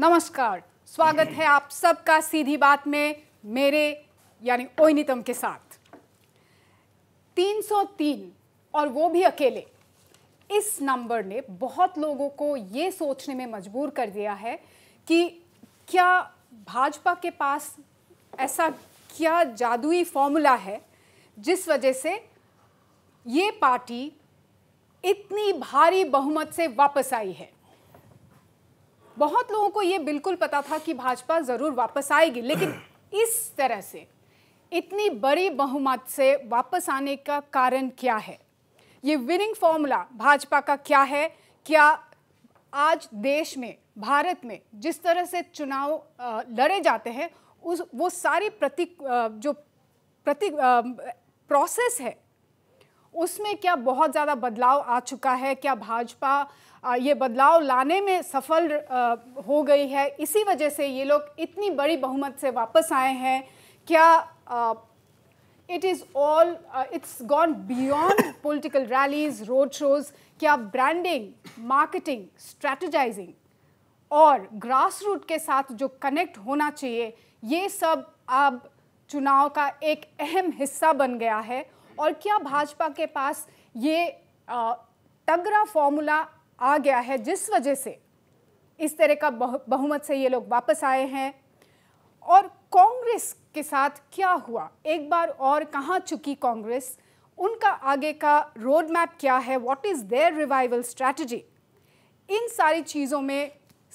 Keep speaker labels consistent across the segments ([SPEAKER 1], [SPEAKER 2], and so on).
[SPEAKER 1] नमस्कार स्वागत है आप सबका सीधी बात में मेरे यानी ओइनितम के साथ 303 और वो भी अकेले इस नंबर ने बहुत लोगों को ये सोचने में मजबूर कर दिया है कि क्या भाजपा के पास ऐसा क्या जादुई फॉर्मूला है जिस वजह से ये पार्टी इतनी भारी बहुमत से वापस आई है बहुत लोगों को ये बिल्कुल पता था कि भाजपा ज़रूर वापस आएगी लेकिन इस तरह से इतनी बड़ी बहुमत से वापस आने का कारण क्या है ये विनिंग फॉर्मूला भाजपा का क्या है क्या आज देश में भारत में जिस तरह से चुनाव लड़े जाते हैं उस वो सारी प्रति जो प्रति प्रोसेस है उसमें क्या बहुत ज़्यादा बदलाव आ चुका है क्या भाजपा ये बदलाव लाने में सफल हो गई है इसी वजह से ये लोग इतनी बड़ी बहुमत से वापस आए हैं क्या it is all it's gone beyond political rallies road shows क्या ब्रांडिंग मार्केटिंग स्ट्रैटेजाइजिंग और ग्रास रूट के साथ जो कनेक्ट होना चाहिए ये सब अब चुनाव का एक अहम हिस्सा बन गया है और क्या भाजपा के पास ये तगड़ा फॉर्मूला आ गया है जिस वजह से इस तरह का बहुमत से ये लोग वापस आए हैं और कांग्रेस के साथ क्या हुआ एक बार और कहाँ चुकी कांग्रेस उनका आगे का रोड मैप क्या है what is there revival strategy इन सारी चीज़ों में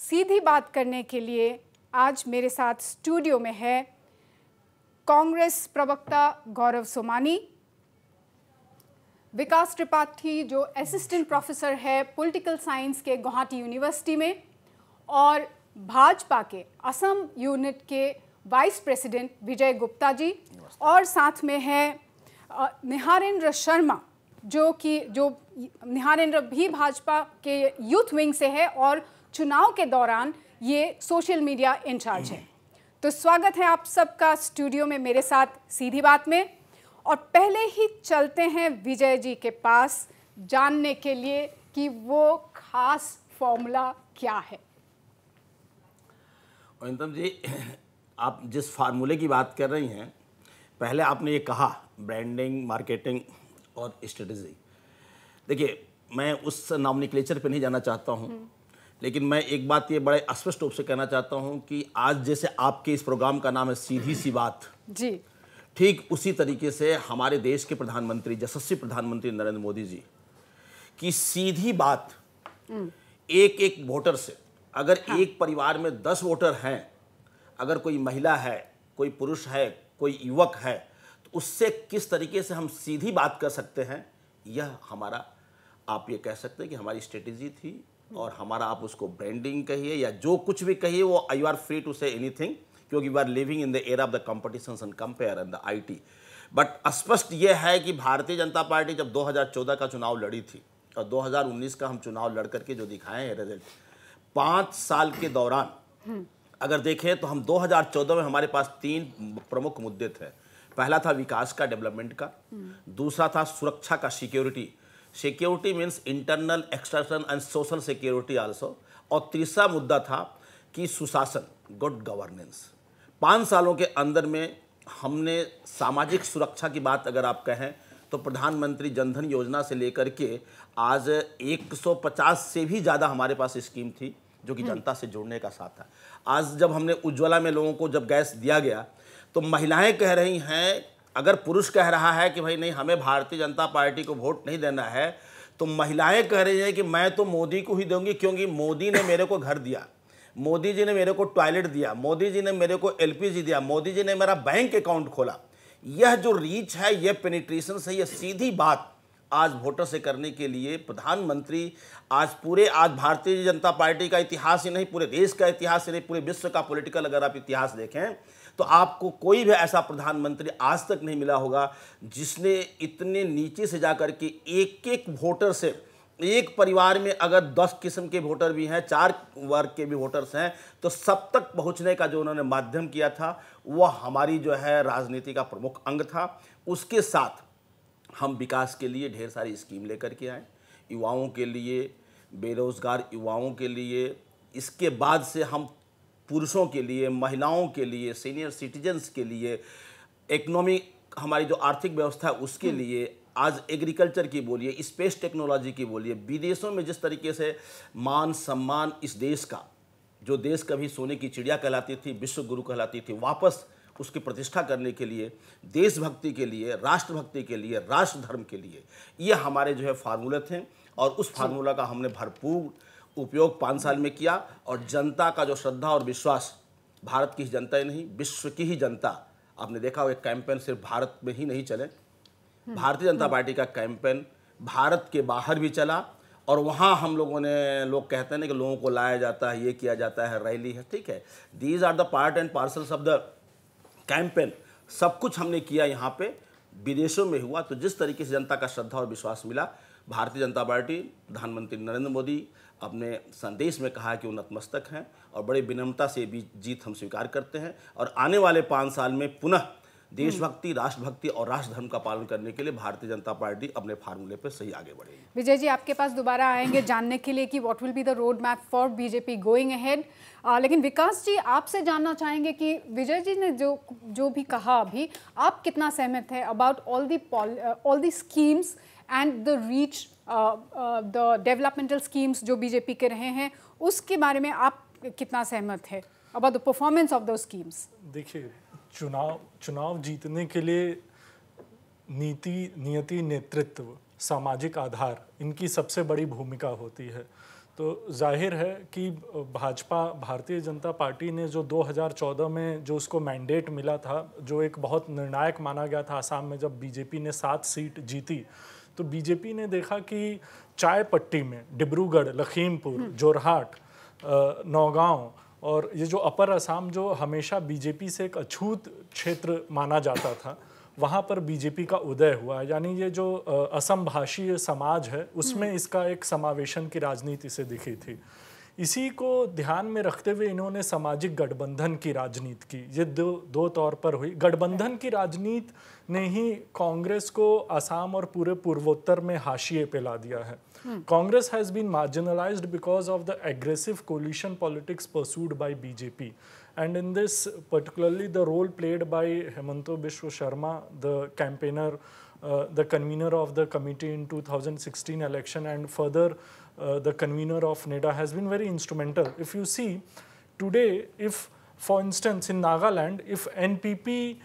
[SPEAKER 1] सीधी बात करने के लिए आज मेरे साथ स्टूडियो में है कांग्रेस प्रवक्ता गौरव सोमानी विकास त्रिपाठी जो असिस्टेंट प्रोफेसर है पॉलिटिकल साइंस के गुवाहाटी यूनिवर्सिटी में और भाजपा के असम यूनिट के वाइस प्रेसिडेंट विजय गुप्ता जी और साथ में है निहारेंद्र शर्मा जो कि जो निहारेंद्र भी भाजपा के यूथ विंग से है और चुनाव के दौरान ये सोशल मीडिया इंचार्ज है हम्म। तो स्वागत है आप सबका स्टूडियो में मेरे साथ सीधी बात में और पहले ही चलते हैं विजय जी के पास जानने के लिए कि वो खास फॉर्मूला क्या है
[SPEAKER 2] अरिंदम जी आप जिस फार्मूले की बात कर रही हैं पहले आपने ये कहा ब्रांडिंग मार्केटिंग और स्ट्रेटजी देखिए मैं उस नॉमनिक्लेचर पे नहीं जाना चाहता हूँ लेकिन मैं एक बात ये बड़े स्पष्ट रूप से कहना चाहता हूँ कि आज जैसे आपके इस प्रोग्राम का नाम है सीधी सी बात जी ठीक उसी तरीके से हमारे देश के प्रधानमंत्री यशस्वी प्रधानमंत्री नरेंद्र मोदी जी की सीधी बात हम्म। एक एक वोटर से अगर हाँ। एक परिवार में दस वोटर हैं अगर कोई महिला है कोई पुरुष है कोई युवक है तो उससे किस तरीके से हम सीधी बात कर सकते हैं यह हमारा आप ये कह सकते हैं कि हमारी स्ट्रेटेजी थी और हमारा आप उसको ब्रांडिंग कहिए या जो कुछ भी कहिए वो I are free to say anything क्योंकि we are living in the air of the competition and compare and the I but स्पष्ट ये है कि भारतीय जनता पार्टी जब 2014 का चुनाव लड़ी थी और 2019 का हम चुनाव लड़ करके जो दिखाए हैं रिजल्ट पाँच साल के दौरान अगर देखें तो हम 2014 में हमारे पास तीन प्रमुख मुद्दे थे पहला था विकास का डेवलपमेंट का दूसरा था सुरक्षा का security security means internal external and social security also और तीसरा मुद्दा था कि सुशासन गुड गवर्नेंस पाँच सालों के अंदर में हमने सामाजिक सुरक्षा की बात अगर आप कहें तो प्रधानमंत्री जनधन योजना से लेकर के आज 150 से भी ज़्यादा हमारे पास स्कीम थी जो कि हम्म। जनता से जुड़ने का साथ था आज जब हमने उज्ज्वला में लोगों को जब गैस दिया गया तो महिलाएं कह रही हैं अगर पुरुष कह रहा है कि भाई नहीं हमें भारतीय जनता पार्टी को वोट नहीं देना है तो महिलाएं कह रही हैं कि मैं तो मोदी को ही दूंगी क्योंकि मोदी ने मेरे को घर दिया मोदी जी ने मेरे को टॉयलेट दिया मोदी जी ने मेरे को एलपीजी दिया मोदी जी ने मेरा बैंक अकाउंट खोला यह जो रीच है यह पेनिट्रेशन से यह सीधी बात आज वोटर से करने के लिए प्रधानमंत्री आज पूरे आज भारतीय जनता पार्टी का इतिहास ही नहीं पूरे देश का इतिहास ही नहीं पूरे विश्व का पॉलिटिकल अगर आप इतिहास देखें तो आपको कोई भी ऐसा प्रधानमंत्री आज तक नहीं मिला होगा जिसने इतने नीचे से जाकर के एक एक वोटर से एक परिवार में अगर दस किस्म के वोटर भी हैं चार वर्ग के भी वोटर्स हैं तो सब तक पहुंचने का जो उन्होंने माध्यम किया था वह हमारी जो है राजनीति का प्रमुख अंग था उसके साथ हम विकास के लिए ढेर सारी स्कीम लेकर के आए युवाओं के लिए बेरोज़गार युवाओं के लिए इसके बाद से हम पुरुषों के लिए महिलाओं के लिए सीनियर सिटीजन्स के लिए इकनॉमी हमारी जो आर्थिक व्यवस्था है उसके हम्म। लिए आज एग्रीकल्चर की बोलिए स्पेस टेक्नोलॉजी की बोलिए विदेशों में जिस तरीके से मान सम्मान इस देश का जो देश कभी सोने की चिड़िया कहलाती थी विश्व गुरु कहलाती थी वापस उसकी प्रतिष्ठा करने के लिए देशभक्ति के लिए राष्ट्रभक्ति के लिए राष्ट्रधर्म के लिए ये हमारे जो है फार्मूले थे और उस फार्मूला का हमने भरपूर उपयोग पाँच साल में किया और जनता का जो श्रद्धा और विश्वास भारत की ही जनता ही नहीं विश्व की ही जनता आपने देखा वो एक कैंपेन सिर्फ भारत में ही नहीं चले हम्म। भारतीय जनता हम्म। पार्टी का कैंपेन भारत के बाहर भी चला और वहाँ हम लोगों ने लोग कहते हैं कि लोगों को लाया जाता है ये किया जाता है रैली है ठीक है these are the part and parcels of the campaign सब कुछ हमने किया यहाँ पे विदेशों में हुआ तो जिस तरीके से जनता का श्रद्धा और विश्वास मिला भारतीय जनता पार्टी प्रधानमंत्री नरेंद्र मोदी अपने संदेश में कहा कि वो नतमस्तक हैं और बड़े विनम्रता से भी जीत हम स्वीकार करते हैं और आने वाले पाँच साल में पुनः देशभक्ति राष्ट्रभक्ति और राष्ट्र धर्म का पालन करने के लिए भारतीय जनता पार्टी अपने फार्मूले पर सही आगे बढ़ेगी
[SPEAKER 1] विजय जी आपके पास दोबारा आएंगे जानने के लिए कि what will be the road map for BJP going ahead लेकिन विकास जी आपसे जानना चाहेंगे कि विजय जी ने जो जो भी कहा अभी आप कितना सहमत है about all the all the schemes and the reach the developmental schemes जो बीजेपी के रहे हैं उसके बारे में आप कितना सहमत है about the performance of the schemes
[SPEAKER 3] देखिए चुनाव चुनाव जीतने के लिए नीति नियति नेतृत्व सामाजिक आधार इनकी सबसे बड़ी भूमिका होती है तो जाहिर है कि भाजपा भारतीय जनता पार्टी ने जो 2014 में जो उसको मैंडेट मिला था जो एक बहुत निर्णायक माना गया था आसाम में जब बीजेपी ने सात सीट जीती तो बीजेपी ने देखा कि चाय पट्टी में डिब्रूगढ़ लखीमपुर जोरहाट नौगांव और ये जो अपर असम जो हमेशा बीजेपी से एक अछूत क्षेत्र माना जाता था वहाँ पर बीजेपी का उदय हुआ यानी ये जो असम भाषी समाज है उसमें हम्म। इसका एक समावेशन की राजनीति से दिखी थी इसी को ध्यान में रखते हुए इन्होंने सामाजिक गठबंधन की राजनीति की ये दो दो तौर पर हुई गठबंधन की राजनीति ने ही कांग्रेस को असम और पूरे पूर्वोत्तर में हाशिए पे ला दिया है Hmm. Congress has been marginalized because of the aggressive coalition politics pursued by BJP. And in this, particularly the role played by Hemanto Bishwa Sharma, the campaigner, uh, the convener of the committee in 2016 election and further uh, the convener of NEDA has been very instrumental. If you see, today, if, for instance, in Nagaland, if NPP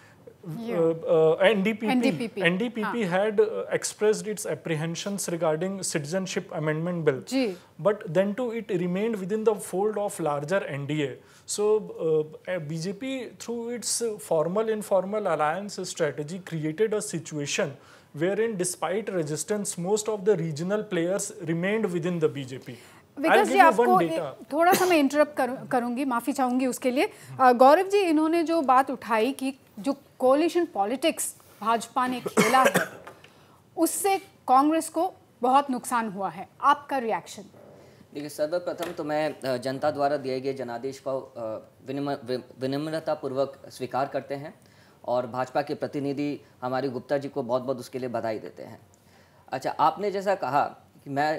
[SPEAKER 3] yeah. uh, NDPP, NDPP, NDPP ah. had uh, expressed its apprehensions regarding citizenship amendment bill. Ji. But then too it remained within the fold of larger NDA. So uh, BJP through its formal informal alliance strategy created a situation wherein despite resistance most of the regional players remained within the BJP.
[SPEAKER 1] विकास जी आपको थोड़ा सा मैं interrupt करूंगी माफ़ी चाहूंगी उसके लिए गौरव जी इन्होंने जो बात उठाई कि जो कोलिशन पॉलिटिक्स भाजपा ने खेला है उससे कांग्रेस को बहुत नुकसान हुआ है आपका रिएक्शन
[SPEAKER 4] देखिए सर्वप्रथम तो मैं जनता द्वारा दिए गए जनादेश को विनम्रतापूर्वक स्वीकार करते हैं और भाजपा के प्रतिनिधि हमारी गुप्ता जी को बहुत बहुत उसके लिए बधाई देते हैं अच्छा आपने जैसा कहा कि मैं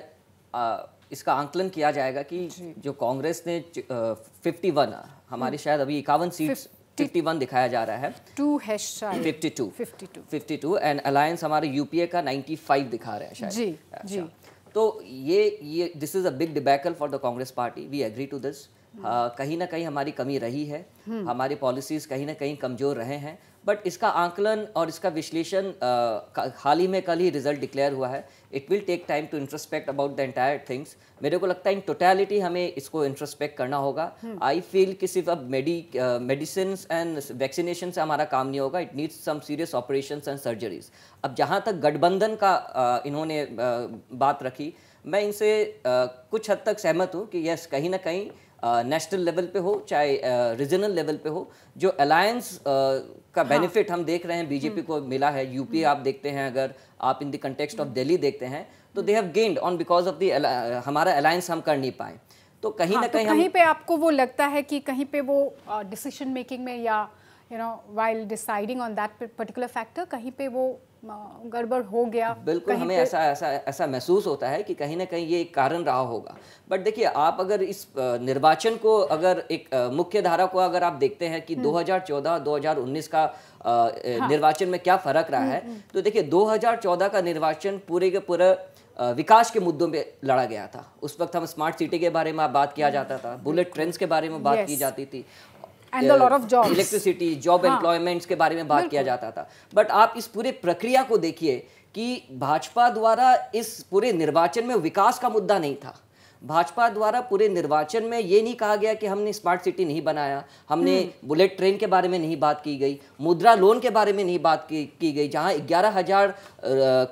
[SPEAKER 4] आ, इसका आंकलन किया जाएगा कि जो कांग्रेस ने फिफ्टी वन हमारी हम्म। शायद अभी इक्यावन सीट्स फिफ्टी वन दिखाया जा रहा है टू है fifty two fifty two fifty two and alliance हमारे यूपीए का नाइन्टी फाइव दिखा रहे हैं शायद जी अच्छा। जी तो ये ये this is a big debacle for the Congress party we agree to this कहीं ना कहीं हमारी कमी रही है hmm. हमारी पॉलिसीज कहीं ना कहीं कमज़ोर रहे हैं बट इसका आंकलन और इसका विश्लेषण हाल ही में कल ही रिजल्ट डिक्लेयर हुआ है it will take time to introspect about the entire things मेरे को लगता है इन टोटैलिटी हमें इसको इंट्रोस्पेक्ट करना होगा आई हम्म। फील कि सिर्फ अब मेडी मेडिसिन एंड वैक्सीनेशन से हमारा काम नहीं होगा it needs some serious operation and surgeries अब जहाँ तक गठबंधन का uh, इन्होंने uh, बात रखी मैं इनसे uh, कुछ हद तक सहमत हूँ कि यस कहीं ना कहीं नेशनल लेवल पे हो चाहे रीजनल लेवल पे हो जो अलायंस का बेनिफिट हाँ। हम देख रहे हैं बीजेपी हम्म। को मिला है यूपी हम्म। आप देखते हैं अगर आप in the context of Delhi देखते हैं तो they have gained on because of the हमारा अलायंस हम कर नहीं पाए तो कहीं हाँ, ना तो कहीं तो कहीं हम... पे
[SPEAKER 1] आपको वो लगता है कि कहीं पे वो डिसीजन uh, मेकिंग में या you know while deciding on that particular factor कहीं पे वो गड़बड़ हो गया बिल्कुल हमें ऐसा
[SPEAKER 4] ऐसा ऐसा महसूस होता है कि कहीं ना कहीं ये एक कारण रहा होगा बट देखिए आप अगर इस निर्वाचन को अगर एक मुख्य धारा को अगर आप देखते हैं कि 2014-2019 हम्म। का हाँ। निर्वाचन में क्या फर्क रहा हम्म, है हम्म। तो देखिए 2014 का निर्वाचन पूरे के पूरे विकास के मुद्दों पे लड़ा गया था उस वक्त हम स्मार्ट सिटी के बारे में बात किया जाता था बुलेट ट्रेन के बारे में बात की जाती थी
[SPEAKER 1] and lot of job electricity
[SPEAKER 4] job employments के बारे में बात किया जाता था बट आप इस पूरे प्रक्रिया को देखिए कि भाजपा द्वारा इस पूरे निर्वाचन में विकास का मुद्दा नहीं था भाजपा द्वारा पूरे निर्वाचन में ये नहीं कहा गया कि हमने स्मार्ट सिटी नहीं बनाया हमने बुलेट हम्म। ट्रेन के बारे में नहीं बात की गई मुद्रा लोन के बारे में नहीं बात की, की गई जहाँ ग्यारह हजार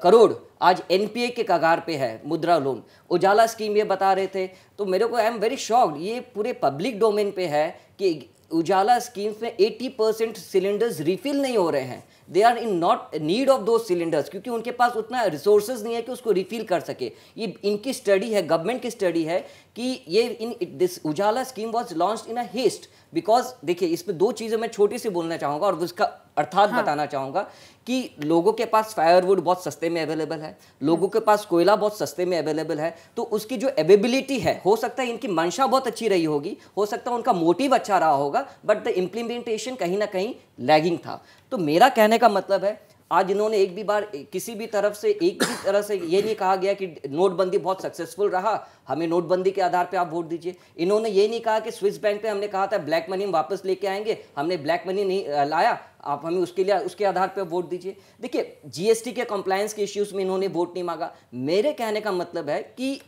[SPEAKER 4] करोड़ आज एनपीए के कगार पे है मुद्रा लोन उजाला स्कीम ये बता रहे थे तो मेरे को आई एम वेरी शॉक्ड ये पूरे पब्लिक डोमेन पे है कि उजाला स्कीम्स में 80 परसेंट सिलेंडर्स रिफिल नहीं हो रहे हैं they are in not need of दो सिलेंडर्स क्योंकि उनके पास उतना रिसोर्सेज नहीं है कि उसको रिफिल कर सके ये इनकी स्टडी है गवर्नमेंट की स्टडी है कि ये in this Ujala scheme was launch in a haste because देखिए इसमें दो चीज़ें मैं छोटी सी बोलना चाहूँगा और उसका अर्थात हाँ. बताना चाहूँगा कि लोगों के पास फायरवुड बहुत सस्ते में अवेलेबल है लोगों के पास कोयला बहुत सस्ते में अवेलेबल है तो उसकी जो एवेबिलिटी है हो सकता है इनकी मंशा बहुत अच्छी रही होगी हो सकता है उनका मोटिव अच्छा रहा होगा बट द इम्प्लीमेंटेशन कहीं ना कहीं लैगिंग था तो मेरा कहने का मतलब है आज इन्होंने एक भी बार किसी भी तरफ से एक भी तरह से ये नहीं कहा गया कि नोटबंदी बहुत सक्सेसफुल रहा हमें नोटबंदी के आधार पे आप वोट दीजिए इन्होंने ये नहीं कहा कि स्विस बैंक पे हमने कहा था ब्लैक मनी हम वापस लेके आएंगे हमने ब्लैक मनी नहीं लाया आप हमें उसके लिए उसके आधार पर वोट दीजिए देखिए जीएसटी के कंप्लायंस के इश्यूज में इन्होंने वोट नहीं मांगा मेरे कहने का मतलब है कि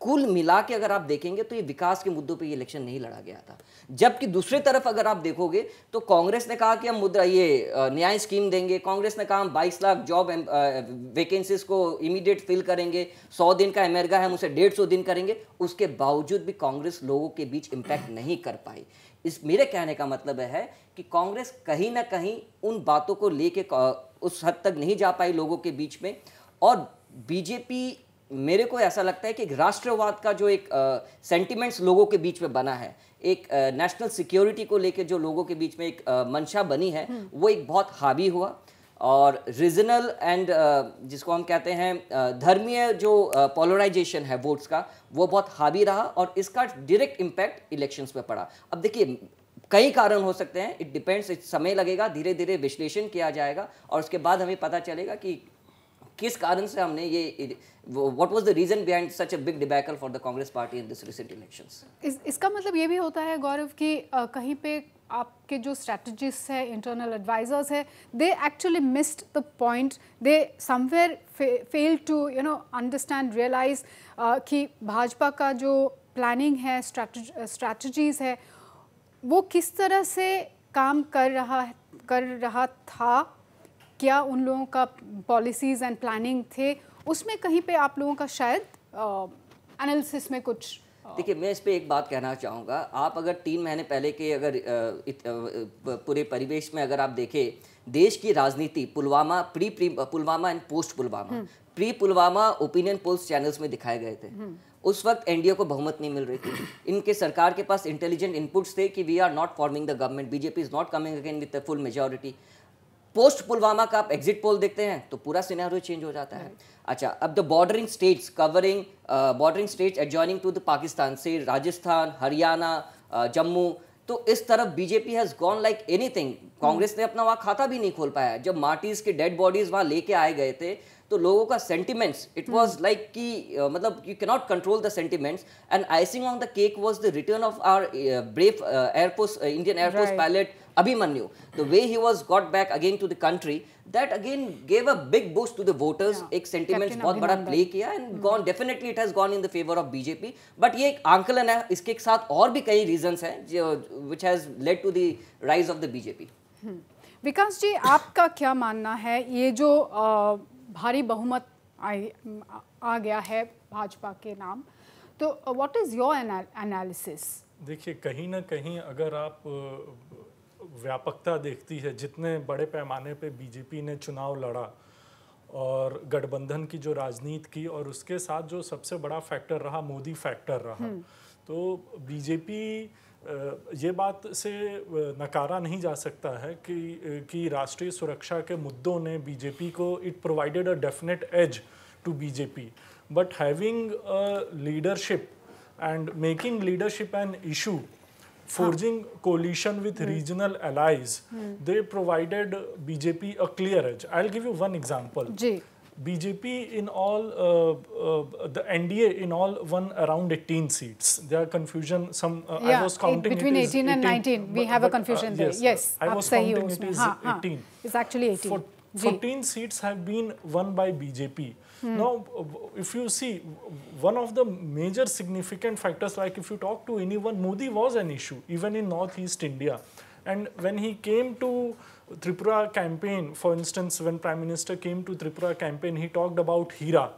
[SPEAKER 4] कुल मिला के अगर आप देखेंगे तो ये विकास के मुद्दों पे ये इलेक्शन नहीं लड़ा गया था जबकि दूसरी तरफ अगर आप देखोगे तो कांग्रेस ने कहा कि हम मुद्रा ये न्याय स्कीम देंगे कांग्रेस ने कहा हम बाईस लाख जॉब वैकेंसीज को इमीडिएट फिल करेंगे सौ दिन का अमेरिका है हम उसे डेढ़ दिन करेंगे उसके बावजूद भी कांग्रेस लोगों के बीच इम्पैक्ट नहीं कर पाई इस मेरे कहने का मतलब है कि कांग्रेस कहीं ना कहीं उन बातों को लेके उस हद तक नहीं जा पाई लोगों के बीच में और बीजेपी मेरे को ऐसा लगता है कि राष्ट्रवाद का जो एक सेंटिमेंट्स लोगों के बीच में बना है एक नेशनल सिक्योरिटी को लेकर जो लोगों के बीच में एक मंशा बनी है हम्म। वो एक बहुत हावी हुआ और रीजनल एंड जिसको हम कहते हैं धर्मीय जो पोलराइजेशन है वोट्स का वो बहुत हावी रहा और इसका डायरेक्ट इम्पैक्ट इलेक्शंस पे पड़ा अब देखिए कई कारण हो सकते हैं इट डिपेंड्स समय लगेगा धीरे धीरे विश्लेषण किया जाएगा और उसके बाद हमें पता चलेगा कि किस कारण से हमने ये what was the reason behind such a big debacle for the Congress party in this recent elections
[SPEAKER 1] इसका मतलब ये भी होता है गौरव कि आ, कहीं पे आपके जो स्ट्रैटेजिस्ट हैं इंटरनल एडवाइजर्स हैं they actually missed the point they somewhere fail to you know understand realise कि भाजपा का जो प्लानिंग है स्ट्रैटेजीज है वो किस तरह से काम कर रहा कर रहा था क्या उन लोगों का पॉलिसीज़ एंड प्लानिंग थे उसमें कहीं पे आप लोगों का शायद एनालिसिस में कुछ
[SPEAKER 4] देखिए मैं इस पर एक बात कहना चाहूँगा आप अगर तीन महीने पहले के अगर पूरे परिवेश में अगर आप देखें देश की राजनीति Pulwama pre pre Pulwama and post Pulwama hmm. Pre Pulwama opinion polls channels में दिखाए गए थे हम्म। उस वक्त एनडीए को बहुमत नहीं मिल रही थी इनके सरकार के पास इंटेलिजेंट इनपुट्स थे कि we are not forming the government BJP is not coming again with full majority post Pulwama का आप एग्जिट पोल देखते हैं तो पूरा सिनेरियो चेंज हो जाता है अच्छा अब the bordering states covering bordering states adjoining to the Pakistan से राजस्थान हरियाणा जम्मू तो इस तरफ BJP has gone like anything Congress ने अपना वहाँ खाता भी नहीं खोल पाया है जब मार्टीज के डेड बॉडीज वहाँ लेके आए गए थे तो लोगों का सेंटिमेंट्स इट वॉज लाइक कि मतलब you cannot control the sentiments and icing on the cake was the return of our brave air force Indian air force pilot Abhimanyu, the way he was got back again to the country, that again gave a big boost to the voters. Yeah. एक sentiments बहुत बड़ा play kiya and hmm. gone definitely it has gone in the favor of BJP. But ये एक आंकलन है इसके एक साथ और भी कई reasons hai jo, which has led to the rise of the BJP.
[SPEAKER 1] Vikas विकास जी आपका क्या मानना है ये जो भारी बहुमत आ, आ गया है भाजपा के नाम तो व्हाट इज़ योर एनालिसिस
[SPEAKER 3] देखिए कहीं ना कहीं अगर आप व्यापकता देखती है जितने बड़े पैमाने पे बीजेपी ने चुनाव लड़ा और गठबंधन की जो राजनीति की और उसके साथ जो सबसे बड़ा फैक्टर रहा मोदी फैक्टर रहा हम्म। तो बीजेपी ये बात से नकारा नहीं जा सकता है कि कि राष्ट्रीय सुरक्षा के मुद्दों ने बीजेपी को it provided a definite edge to BJP but having leadership and making leadership an issue forging coalition with hmm. regional allies, hmm. they provided BJP a clear edge. I'll give you one example. BJP in all, uh, uh, the NDA in all won around 18 seats. There are confusion, some, uh, yeah, I was counting it, Between it 18 and 18, 19, we have but, a uh, confusion there. Yes, yes I was counting it is ha, ha. 18.
[SPEAKER 1] It's actually 18. For, 14
[SPEAKER 3] seats have been won by BJP. Hmm. Now, if you see, one of the major significant factors, like if you talk to anyone, Modi was an issue, even in Northeast India. And when he came to Tripura campaign, for instance, when Prime Minister came to Tripura campaign, he talked about Hira,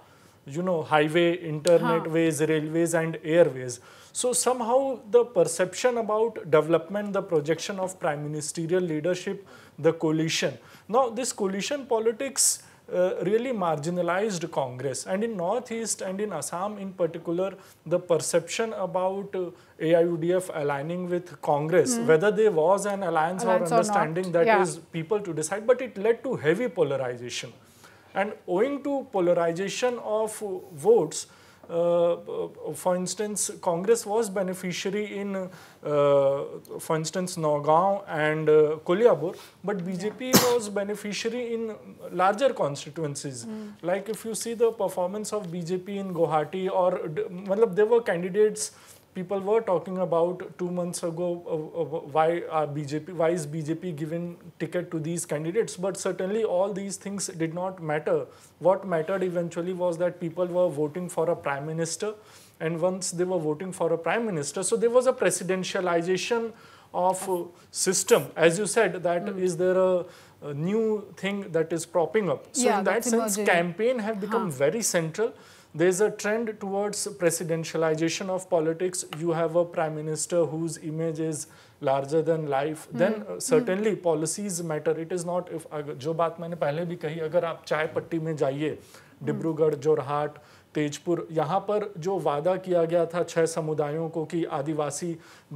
[SPEAKER 3] you know, highway, internet huh. ways, railways and airways. So somehow the perception about development, the projection of prime ministerial leadership, the coalition. Now this coalition politics uh, really marginalized Congress. And in Northeast and in Assam in particular, the perception about uh, AIUDF aligning with Congress, mm. whether there was an alliance, alliance or understanding, or that yeah. is people to decide, but it led to heavy polarization. And owing to polarization of votes, uh, for instance, Congress was beneficiary in, uh, for instance, Nagaon and uh, but BJP yeah. was beneficiary in larger constituencies. Mm. Like if you see the performance of BJP in Guwahati or, well, there were candidates people were talking about two months ago uh, uh, why are BJP why is BJP giving ticket to these candidates but certainly all these things did not matter what mattered eventually was that people were voting for a prime minister and once they were voting for a prime minister so there was a presidentialization of uh, system as you said that mm. is there a, a, new thing that is propping up so yeah, in that sense emerging. campaign have become huh. very central there is a trend towards presidentialization of politics. You have a prime minister whose image is larger than life. Hmm. Then uh, certainly hmm. policies matter. It is not if jo baat maine pehle bhi kahi agar aap chai patti mein jaiye dibrugarh jorhat Tezpur यहाँ पर जो वादा किया गया था छह समुदायों को कि आदिवासी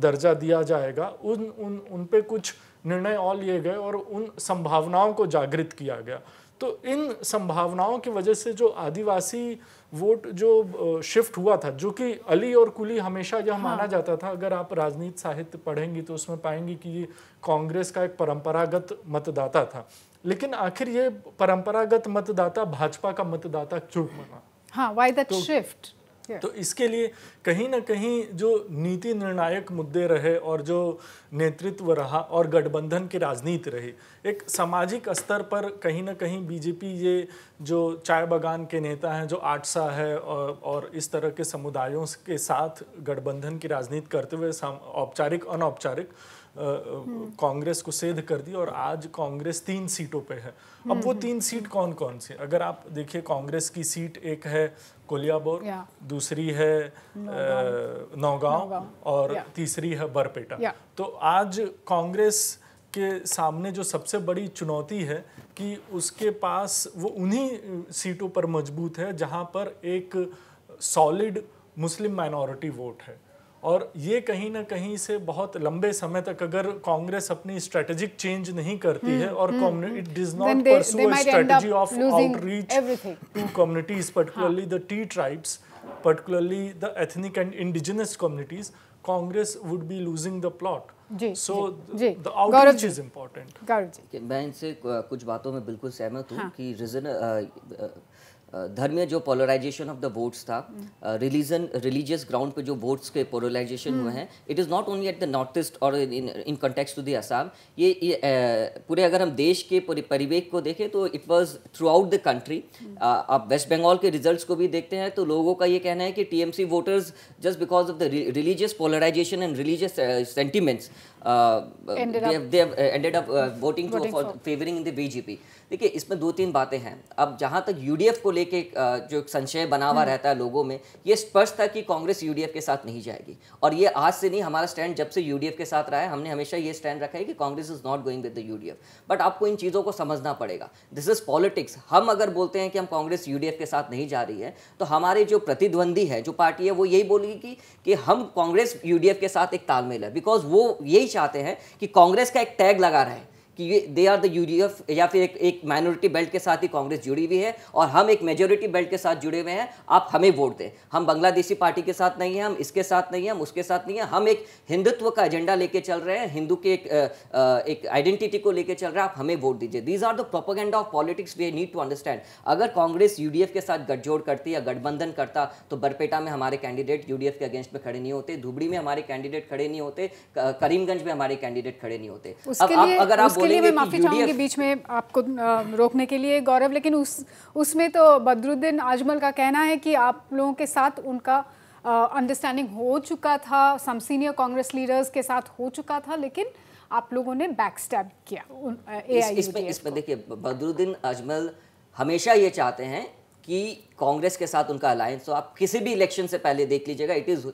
[SPEAKER 3] दर्जा दिया जाएगा उन उन उन पे कुछ निर्णय और लिए गए और उन संभावनाओं को जागृत किया गया तो इन संभावनाओं की वजह से जो आदिवासी वोट जो शिफ्ट हुआ था जो कि अली और कुली हमेशा यह हाँ। माना जाता था अगर आप राजनीति साहित्य पढ़ेंगी तो उसमें पाएंगी कि ये कांग्रेस का एक परंपरागत मतदाता था लेकिन आखिर ये परंपरागत मतदाता भाजपा का मतदाता क्यों बना
[SPEAKER 1] हाँ वाई दैट शिफ्ट तो
[SPEAKER 3] इसके लिए कहीं ना कहीं जो नीति निर्णायक मुद्दे रहे और जो नेतृत्व रहा और गठबंधन की राजनीति रही एक सामाजिक स्तर पर कहीं ना कहीं बीजेपी ये जो चाय बागान के नेता हैं जो आटसा है और, और इस तरह के समुदायों के साथ गठबंधन की राजनीति करते हुए औपचारिक अनौपचारिक हम्म। कांग्रेस को सेध कर दी और आज कांग्रेस तीन सीटों पे है अब वो हम्म। तीन सीट कौन कौन सी अगर आप देखिए कांग्रेस की सीट एक है कोलियाबोर yeah. दूसरी है नौगांव और yeah. तीसरी है बरपेटा yeah. तो आज कांग्रेस के सामने जो सबसे बड़ी चुनौती है कि उसके पास वो उन्हीं सीटों पर मजबूत है जहां पर एक सॉलिड मुस्लिम माइनॉरिटी वोट है और ये कहीं ना कहीं से बहुत लंबे समय तक अगर कांग्रेस अपनी स्ट्रेटेजिक चेंज नहीं करती है हम्म, और it does not pursue strategy of outreach to communities particularly the tea tribes particularly the ethnic and indigenous communities Congress would be losing the plot so the outreach is
[SPEAKER 4] जी, मैं इनसे कुछ बातों में बिल्कुल सहमत हूँ हाँ। कि रीजन धर्मीय जो पोलराइजेशन ऑफ द वोट्स था रिलीजन रिलीजियस ग्राउंड पे जो वोट्स के पोलराइजेशन हुए hmm. हैं it is not only at the north east और in context to the Assam ये uh, पूरे अगर हम देश के पूरे परिवेक को देखें तो it was throughout the country आप वेस्ट बंगाल के रिजल्ट्स को भी देखते हैं तो लोगों का ये कहना है कि TMC voters just because of the religious polarisation and religious sentiments Uh, ended they have, they have uh, ended uh, देखिए इसमें दो तीन बातें हैं अब जहाँ तक यूडीएफ को लेके जो संशय बना हुआ हम्म। रहता है लोगों में ये स्पष्ट था कि कांग्रेस यूडीएफ के साथ नहीं जाएगी और ये आज से नहीं हमारा स्टैंड जब से यूडीएफ के साथ रहा है हमने हमेशा ये स्टैंड रखा है कि Congress is not going with the UDF but आपको इन चीज़ों को समझना पड़ेगा दिस इज पॉलिटिक्स हम अगर बोलते हैं कि हम कांग्रेस यूडीएफ के साथ नहीं जा रही है तो हमारे जो प्रतिद्वंदी है जो पार्टी है वो यही बोलेगी कि, कि हम कांग्रेस यूडीएफ के साथ एक तालमेल है बिकॉज वो यही चाहते हैं कि कांग्रेस का एक टैग लगा रहे कि दे आर द यूडीएफ या फिर एक एक माइनॉरिटी बेल्ट के साथ ही कांग्रेस जुड़ी हुई है और हम एक मेजोरिटी बेल्ट के साथ जुड़े हुए हैं आप हमें वोट दें हम बांग्लादेशी पार्टी के साथ नहीं हैं हम इसके साथ नहीं हैं हम उसके साथ नहीं हैं हम एक हिंदुत्व का एजेंडा लेके चल रहे हैं हिंदू के एक एक आइडेंटिटी को लेकर चल रहे हैं आप हमें वोट दीजिए these are the propaganda of politics we need to understand अगर कांग्रेस यूडीएफ के साथ गठजोड़ करती या गठबंधन करता तो बरपेटा में हमारे कैंडिडेट यूडीएफ के अगेंस्ट में खड़े नहीं होते धुबड़ी में हमारे कैंडिडेट खड़े नहीं होते करीमगंज में हमारे कैंडिडेट खड़े नहीं होते अब अगर आप उसके लिए मैं माफ़ी चाहूंगी बीच
[SPEAKER 1] में आपको रोकने के लिए गौरव लेकिन उस उसमें तो बदरुद्दीन आजमल का कहना है कि आप लोगों के साथ उनका अंडरस्टैंडिंग हो चुका था सम सीनियर कांग्रेस लीडर्स के साथ हो चुका था लेकिन आप लोगों ने बैक स्टैप किया ए इस,
[SPEAKER 4] इस, पर देखिए बदरुद्दीन आजमल हमेशा ये चाहते हैं कि कांग्रेस के साथ उनका अलायंस तो आप किसी भी इलेक्शन से पहले देख लीजिएगा it is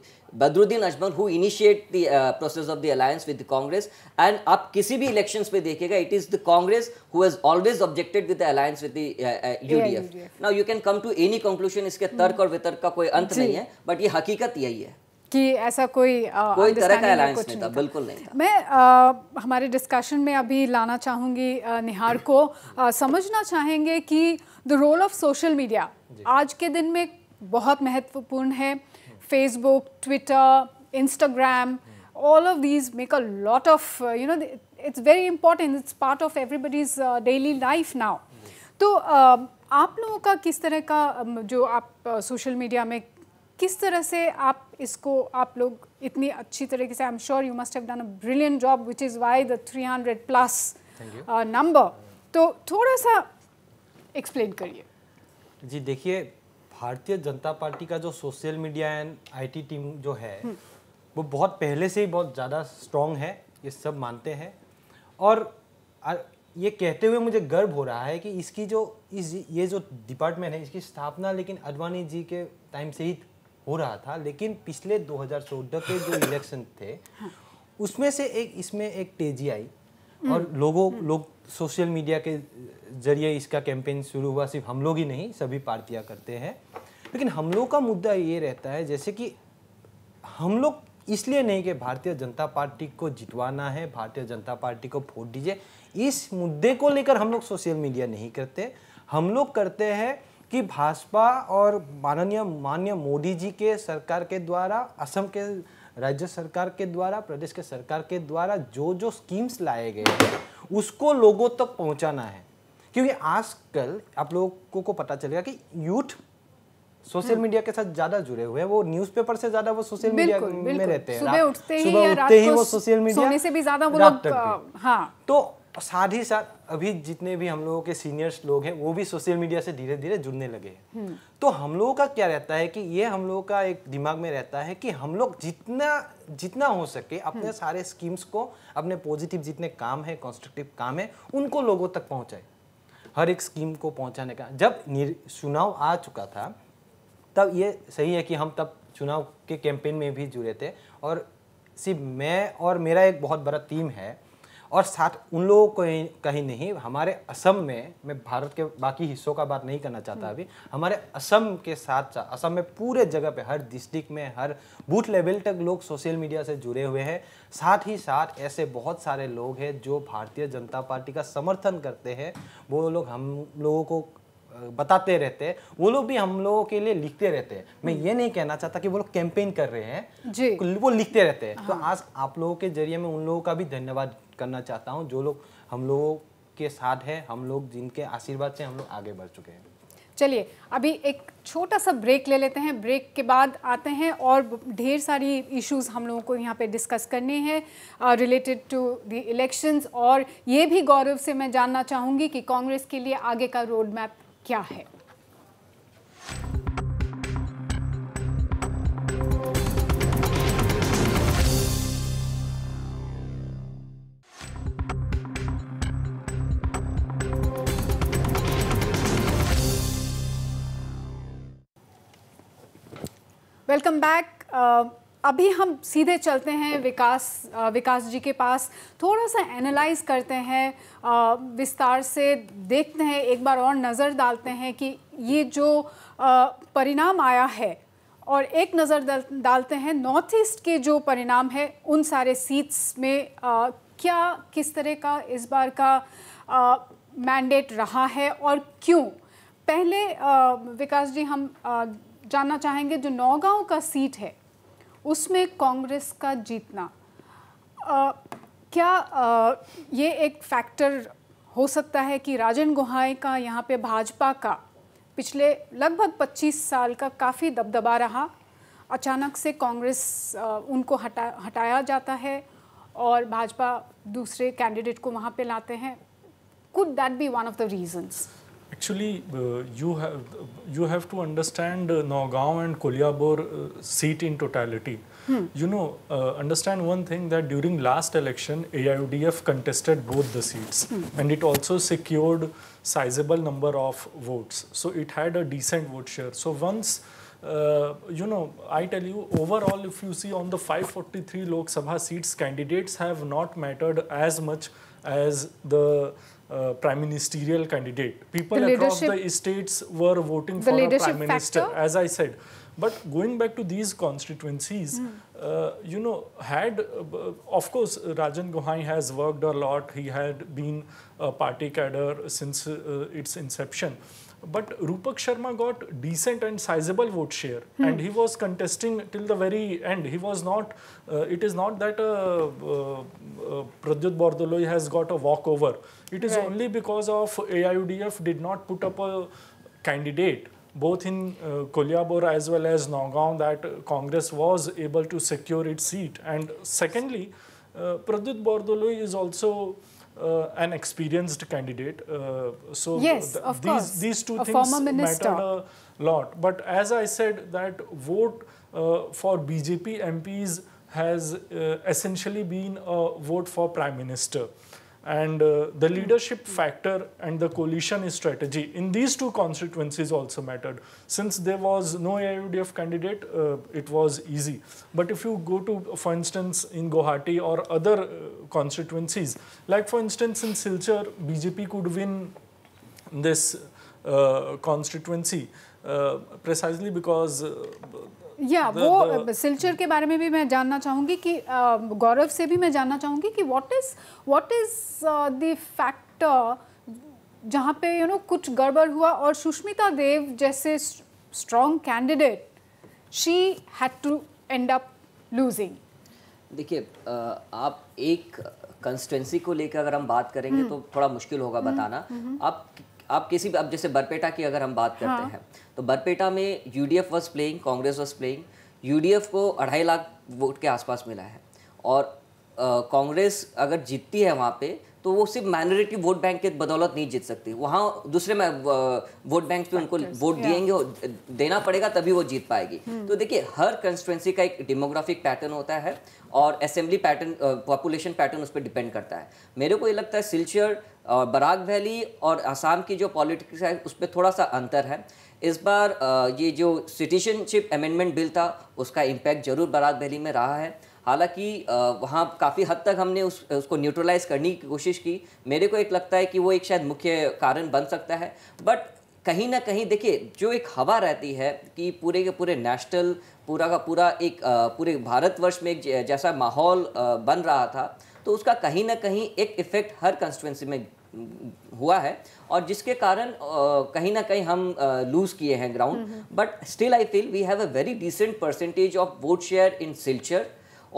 [SPEAKER 4] Badruddin Ajmal who initiate the process of the alliance with Congress and आप किसी भी इलेक्शन पे देखिएगा it is the Congress who has always objected with the alliance with you UDF now you can come to any conclusion इसके तर्क और वितर्क का कोई अंत नहीं है बट ये हकीकत यही है
[SPEAKER 1] कि ऐसा कोई आ, कोई तरह का नहीं, नहीं था बिल्कुल नहीं था मैं आ, हमारे डिस्कशन में अभी लाना चाहूँगी निहार को आ, समझना चाहेंगे कि the role of social media आज के दिन में बहुत महत्वपूर्ण है Facebook Twitter Instagram all of these make a lot of you know it's very important it's part of everybody's daily life now तो आप लोगों का किस तरह का जो आप सोशल मीडिया में किस तरह से आप इसको आप लोग इतनी अच्छी तरीके से I am sure you must have done a brilliant job which is why the 300 plus number तो थोड़ा सा एक्सप्लेन करिए
[SPEAKER 5] जी देखिए भारतीय जनता पार्टी का जो social media and IT team जो है हम्म। वो बहुत पहले से ही बहुत ज़्यादा स्ट्रांग है ये सब मानते हैं और ये कहते हुए मुझे गर्व हो रहा है कि इसकी जो इस ये जो डिपार्टमेंट है इसकी स्थापना लेकिन अडवाणी जी के टाइम से ही हो रहा था लेकिन पिछले 2014 के जो इलेक्शन थे हाँ। उसमें से एक इसमें एक तेजी आई हम्म। और लोगों हम्म। लोग सोशल मीडिया के जरिए इसका कैंपेन शुरू हुआ सिर्फ हम लोग ही नहीं सभी पार्टियां करते हैं लेकिन हम लोग का मुद्दा ये रहता है जैसे कि हम लोग इसलिए नहीं कि भारतीय जनता पार्टी को जितवाना है भारतीय जनता पार्टी को वोट दीजिए इस मुद्दे को लेकर हम लोग सोशल मीडिया नहीं करते हम लोग करते हैं कि भाजपा और माननीय माननीय मोदी जी के सरकार के द्वारा असम के राज्य सरकार के द्वारा प्रदेश के सरकार के द्वारा जो जो स्कीम्स लाए गए हैं उसको लोगों तक तो पहुंचाना है क्योंकि आजकल आप लोगों को पता चलेगा कि यूथ सोशल हम्म। मीडिया के साथ ज्यादा जुड़े हुए हैं वो न्यूज़पेपर से ज्यादा वो सोशल मीडिया में रहते हैं सुबह उठते ही उठते ही वो सोशल मीडिया सोने से भी ज्यादा वो लोग हाँ तो और साथ ही साथ अभी जितने भी हम लोगों के सीनियर्स लोग हैं वो भी सोशल मीडिया से धीरे धीरे जुड़ने लगे हैं हम्म। तो हम लोगों का क्या रहता है कि ये हम लोगों का एक दिमाग में रहता है कि हम लोग जितना जितना हो सके अपने हम्म। सारे स्कीम्स को अपने पॉजिटिव जितने काम है कॉन्स्ट्रक्टिव काम है उनको लोगों तक पहुँचाए हर एक स्कीम को पहुँचाने का जब चुनाव आ चुका था तब ये सही है कि हम तब चुनाव के कैंपेन में भी जुड़े थे और सिर्फ मैं और मेरा एक बहुत बड़ा टीम है और साथ उन लोगों को कहीं नहीं हमारे असम में मैं भारत के बाकी हिस्सों का बात नहीं करना चाहता अभी हमारे असम के साथ साथ असम में पूरे जगह पे हर डिस्ट्रिक्ट में हर बूथ लेवल तक लोग सोशल मीडिया से जुड़े हुए हैं साथ ही साथ ऐसे बहुत सारे लोग हैं जो भारतीय जनता पार्टी का समर्थन करते हैं वो लोग हम लोगों को बताते रहते हैं वो लोग भी हम लोगों के लिए लिखते रहते हैं मैं ये नहीं कहना चाहता कि वो लोग कैंपेन कर रहे हैं जी। वो लिखते रहते हैं तो हाँ। तो आज आप लोगों के जरिए मैं उन लोगों का भी धन्यवाद करना चाहता हूँ जो लोग हम लोगों के साथ है हम लोग जिनके आशीर्वाद से हम लोग आगे बढ़ चुके हैं
[SPEAKER 1] चलिए अभी एक छोटा सा ब्रेक ले लेते हैं ब्रेक के बाद आते हैं और ढेर सारी इश्यूज हम लोगों को यहाँ पे डिस्कस करने हैं रिलेटेड टू द इलेक्शंस और ये भी गौरव से मैं जानना चाहूँगी कि कांग्रेस के लिए आगे का रोड मैप क्या है वेलकम बैक uh, अभी हम सीधे चलते हैं विकास uh, विकास जी के पास थोड़ा सा एनालाइज करते हैं uh, विस्तार से देखते हैं एक बार और नज़र डालते हैं कि ये जो परिणाम आया है और एक नज़र डालते हैं नॉर्थ ईस्ट के जो परिणाम है उन सारे सीट्स में क्या किस तरह का इस बार का मैंडेट रहा है और क्यों पहले विकास जी हम जानना चाहेंगे जो नौगांव का सीट है उसमें कांग्रेस का जीतना आ, क्या आ, ये एक फैक्टर हो सकता है कि राजन गोहाई का यहाँ पे भाजपा का पिछले लगभग 25 साल का काफ़ी दबदबा रहा अचानक से कांग्रेस उनको हटा हटाया जाता है और भाजपा दूसरे कैंडिडेट को वहाँ पे लाते हैं could that be one of the reasons
[SPEAKER 3] Actually, uh, you have you have to understand uh, Nagaon and Kolyabor uh, seat in totality. Hmm. You know, uh, understand one thing that during last election, AIUDF contested both the seats, hmm. and it also secured sizable number of votes. So it had a decent vote share. So once. Uh, you know, I tell you, overall, if you see on the 543 Lok Sabha seats, candidates have not mattered as much as the uh, prime ministerial candidate. People the across the estates were voting for a prime minister, factor? as I said. But going back to these constituencies, mm. uh, you know, had, uh, of course, Rajan Gohai has worked a lot. He had been a party cadre since uh, its inception. But Rupak Sharma got decent and sizable vote share, hmm. and he was contesting till the very end. He was not. Uh, it is not that uh, uh, uh Pradyut Bordoloi has got a walkover. It is right. only because of AIUDF did not put up a candidate both in uh, as well as Nagaon that Congress was able to secure its seat. And secondly, uh, Pradit Bordoloi is also uh, an experienced candidate. Uh, so yes, th of these, course. these two a things mattered a lot. But as I said, that vote uh, for BJP MPs has uh, essentially been a vote for Prime Minister and uh, the leadership factor and the coalition strategy in these two constituencies also mattered. Since there was no IUDF candidate, uh, it was easy. But if you go to, for instance, in Guwahati or other uh, constituencies, like for instance in Silchar, BJP could win this uh, constituency uh, precisely because uh,
[SPEAKER 1] या the, वो the, Silchar uh, के बारे में भी मैं जानना चाहूँगी कि गौरव uh, से भी मैं जानना चाहूंगी कि what is what is the factor जहाँ पे यू you नो know, कुछ गड़बड़ हुआ और सुष्मिता देव जैसे strong candidate she had to end up losing
[SPEAKER 4] देखिए uh, आप एक कंस्टेंसी को लेकर अगर हम बात करेंगे हम्म। तो थोड़ा मुश्किल होगा हम्म। बताना हम्म। आप आप किसी भी अब जैसे बरपेटा की अगर हम बात करते हाँ. हैं तो बरपेटा में U D F was playing Congress was playing U D F को अढ़ाई लाख वोट के आसपास मिला है और कांग्रेस अगर जीतती है वहाँ पे तो वो सिर्फ माइनॉरिटी वोट बैंक के बदौलत नहीं जीत सकती वहाँ दूसरे में वोट बैंक पे उनको वोट देंगे देना पड़ेगा तभी वो जीत पाएगी हम्म। तो देखिए हर कंस्टिट्युएंसी का एक डेमोग्राफिक पैटर्न होता है और असेंबली पैटर्न पॉपुलेशन पैटर्न उस पर डिपेंड करता है मेरे को ये लगता है सिलचर और बराग वैली और आसाम की जो पॉलिटिक्स है उस पर थोड़ा सा अंतर है इस बार ये जो सिटीजनशिप अमेंडमेंट बिल था उसका इम्पैक्ट जरूर बराक वैली में रहा है हालांकि वहाँ काफ़ी हद तक हमने उस उसको न्यूट्रलाइज करने की कोशिश की मेरे को एक लगता है कि वो एक शायद मुख्य कारण बन सकता है बट कहीं ना कहीं देखिए जो एक हवा रहती है कि पूरे के पूरे नेशनल पूरा का पूरा एक पूरे भारतवर्ष में एक जैसा माहौल बन रहा था तो उसका कहीं ना कहीं एक इफ़ेक्ट हर कंस्टिट्यूंसी में हुआ है और जिसके कारण कहीं ना कहीं हम लूज किए हैं ground but still I feel we have a very decent percentage of vote share in Silchar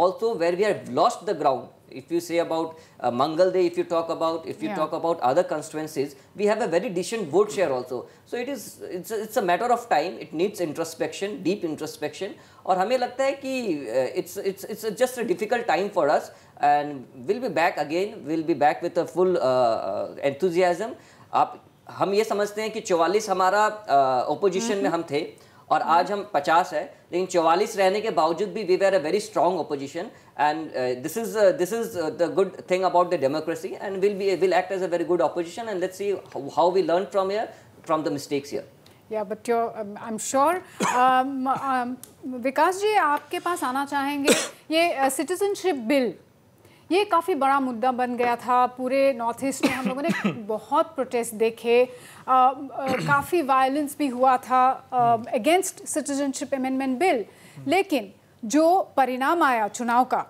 [SPEAKER 4] also where we have lost the ground if you say about uh, mangal day if you talk about if you yeah. talk about other constituencies we have a very decent vote share also so it is it's a, it's a matter of time it needs introspection deep introspection और हमें लगता है कि it's it's it's just a difficult time for us and will be back again will be back with a full uh, uh, enthusiasm आप हम ये समझते हैं कि 44 हमारा ओपोजिशन uh, में हम थे और आज हम 50 है लेकिन 44 रहने के बावजूद भी we were a very strong opposition and this is this is the good thing about the democracy and will be will act as a very good opposition and let's see how we learn from here from the mistakes here
[SPEAKER 1] या but your I am sure Vikas ji आपके पास आना चाहेंगे ये citizenship uh, bill ये काफ़ी बड़ा मुद्दा बन गया था पूरे नॉर्थ ईस्ट में हम लोगों ने बहुत प्रोटेस्ट देखे काफ़ी वायलेंस भी हुआ था अगेंस्ट सिटीजनशिप अमेंडमेंट बिल लेकिन जो परिणाम आया चुनाव का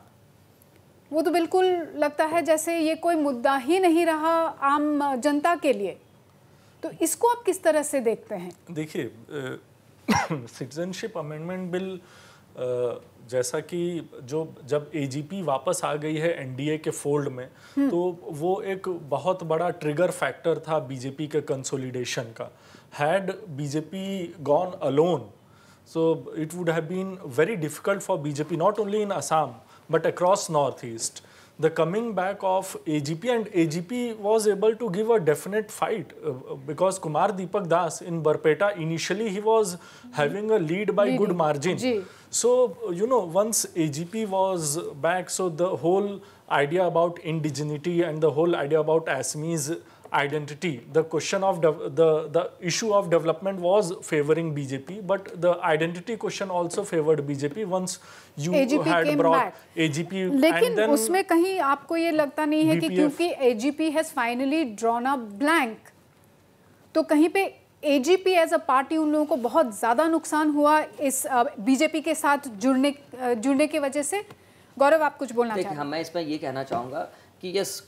[SPEAKER 1] वो तो बिल्कुल लगता है जैसे ये कोई मुद्दा ही नहीं रहा आम जनता के लिए तो इसको आप किस तरह से देखते हैं
[SPEAKER 3] देखिए सिटीजनशिप अमेंडमेंट बिल जैसा कि जो जब एजीपी वापस आ गई है एनडीए के फोल्ड में तो वो एक बहुत बड़ा ट्रिगर फैक्टर था बीजेपी के कंसोलिडेशन का had BJP gone alone so it would have been very difficult for BJP not only in Assam but across north east the coming back of AGP and AGP was able to give a definite fight uh, uh, because Kumar Deepak Das in Barpeta initially he was having a lead by Leading. good margin. G. So uh, you know once AGP was back so the whole idea about indigeneity and the whole idea about Assamese identity. The question of the, the issue of development was favoring BJP, but the identity question also favored BJP once you AGP had brought back. AGP. लेकिन usme
[SPEAKER 1] kahi aapko ye lagta nahi hai ki kyunki AGP has finally drawn a blank, तो कहीं पे AGP as a party उन लोगों को बहुत ज़्यादा नुकसान हुआ इस बीजेपी के साथ जुड़ने जुड़ने की वजह से गौरव आप कुछ बोलना चाहिए
[SPEAKER 4] हाँ मैं इसमें ये कहना चाहूँगा कि यस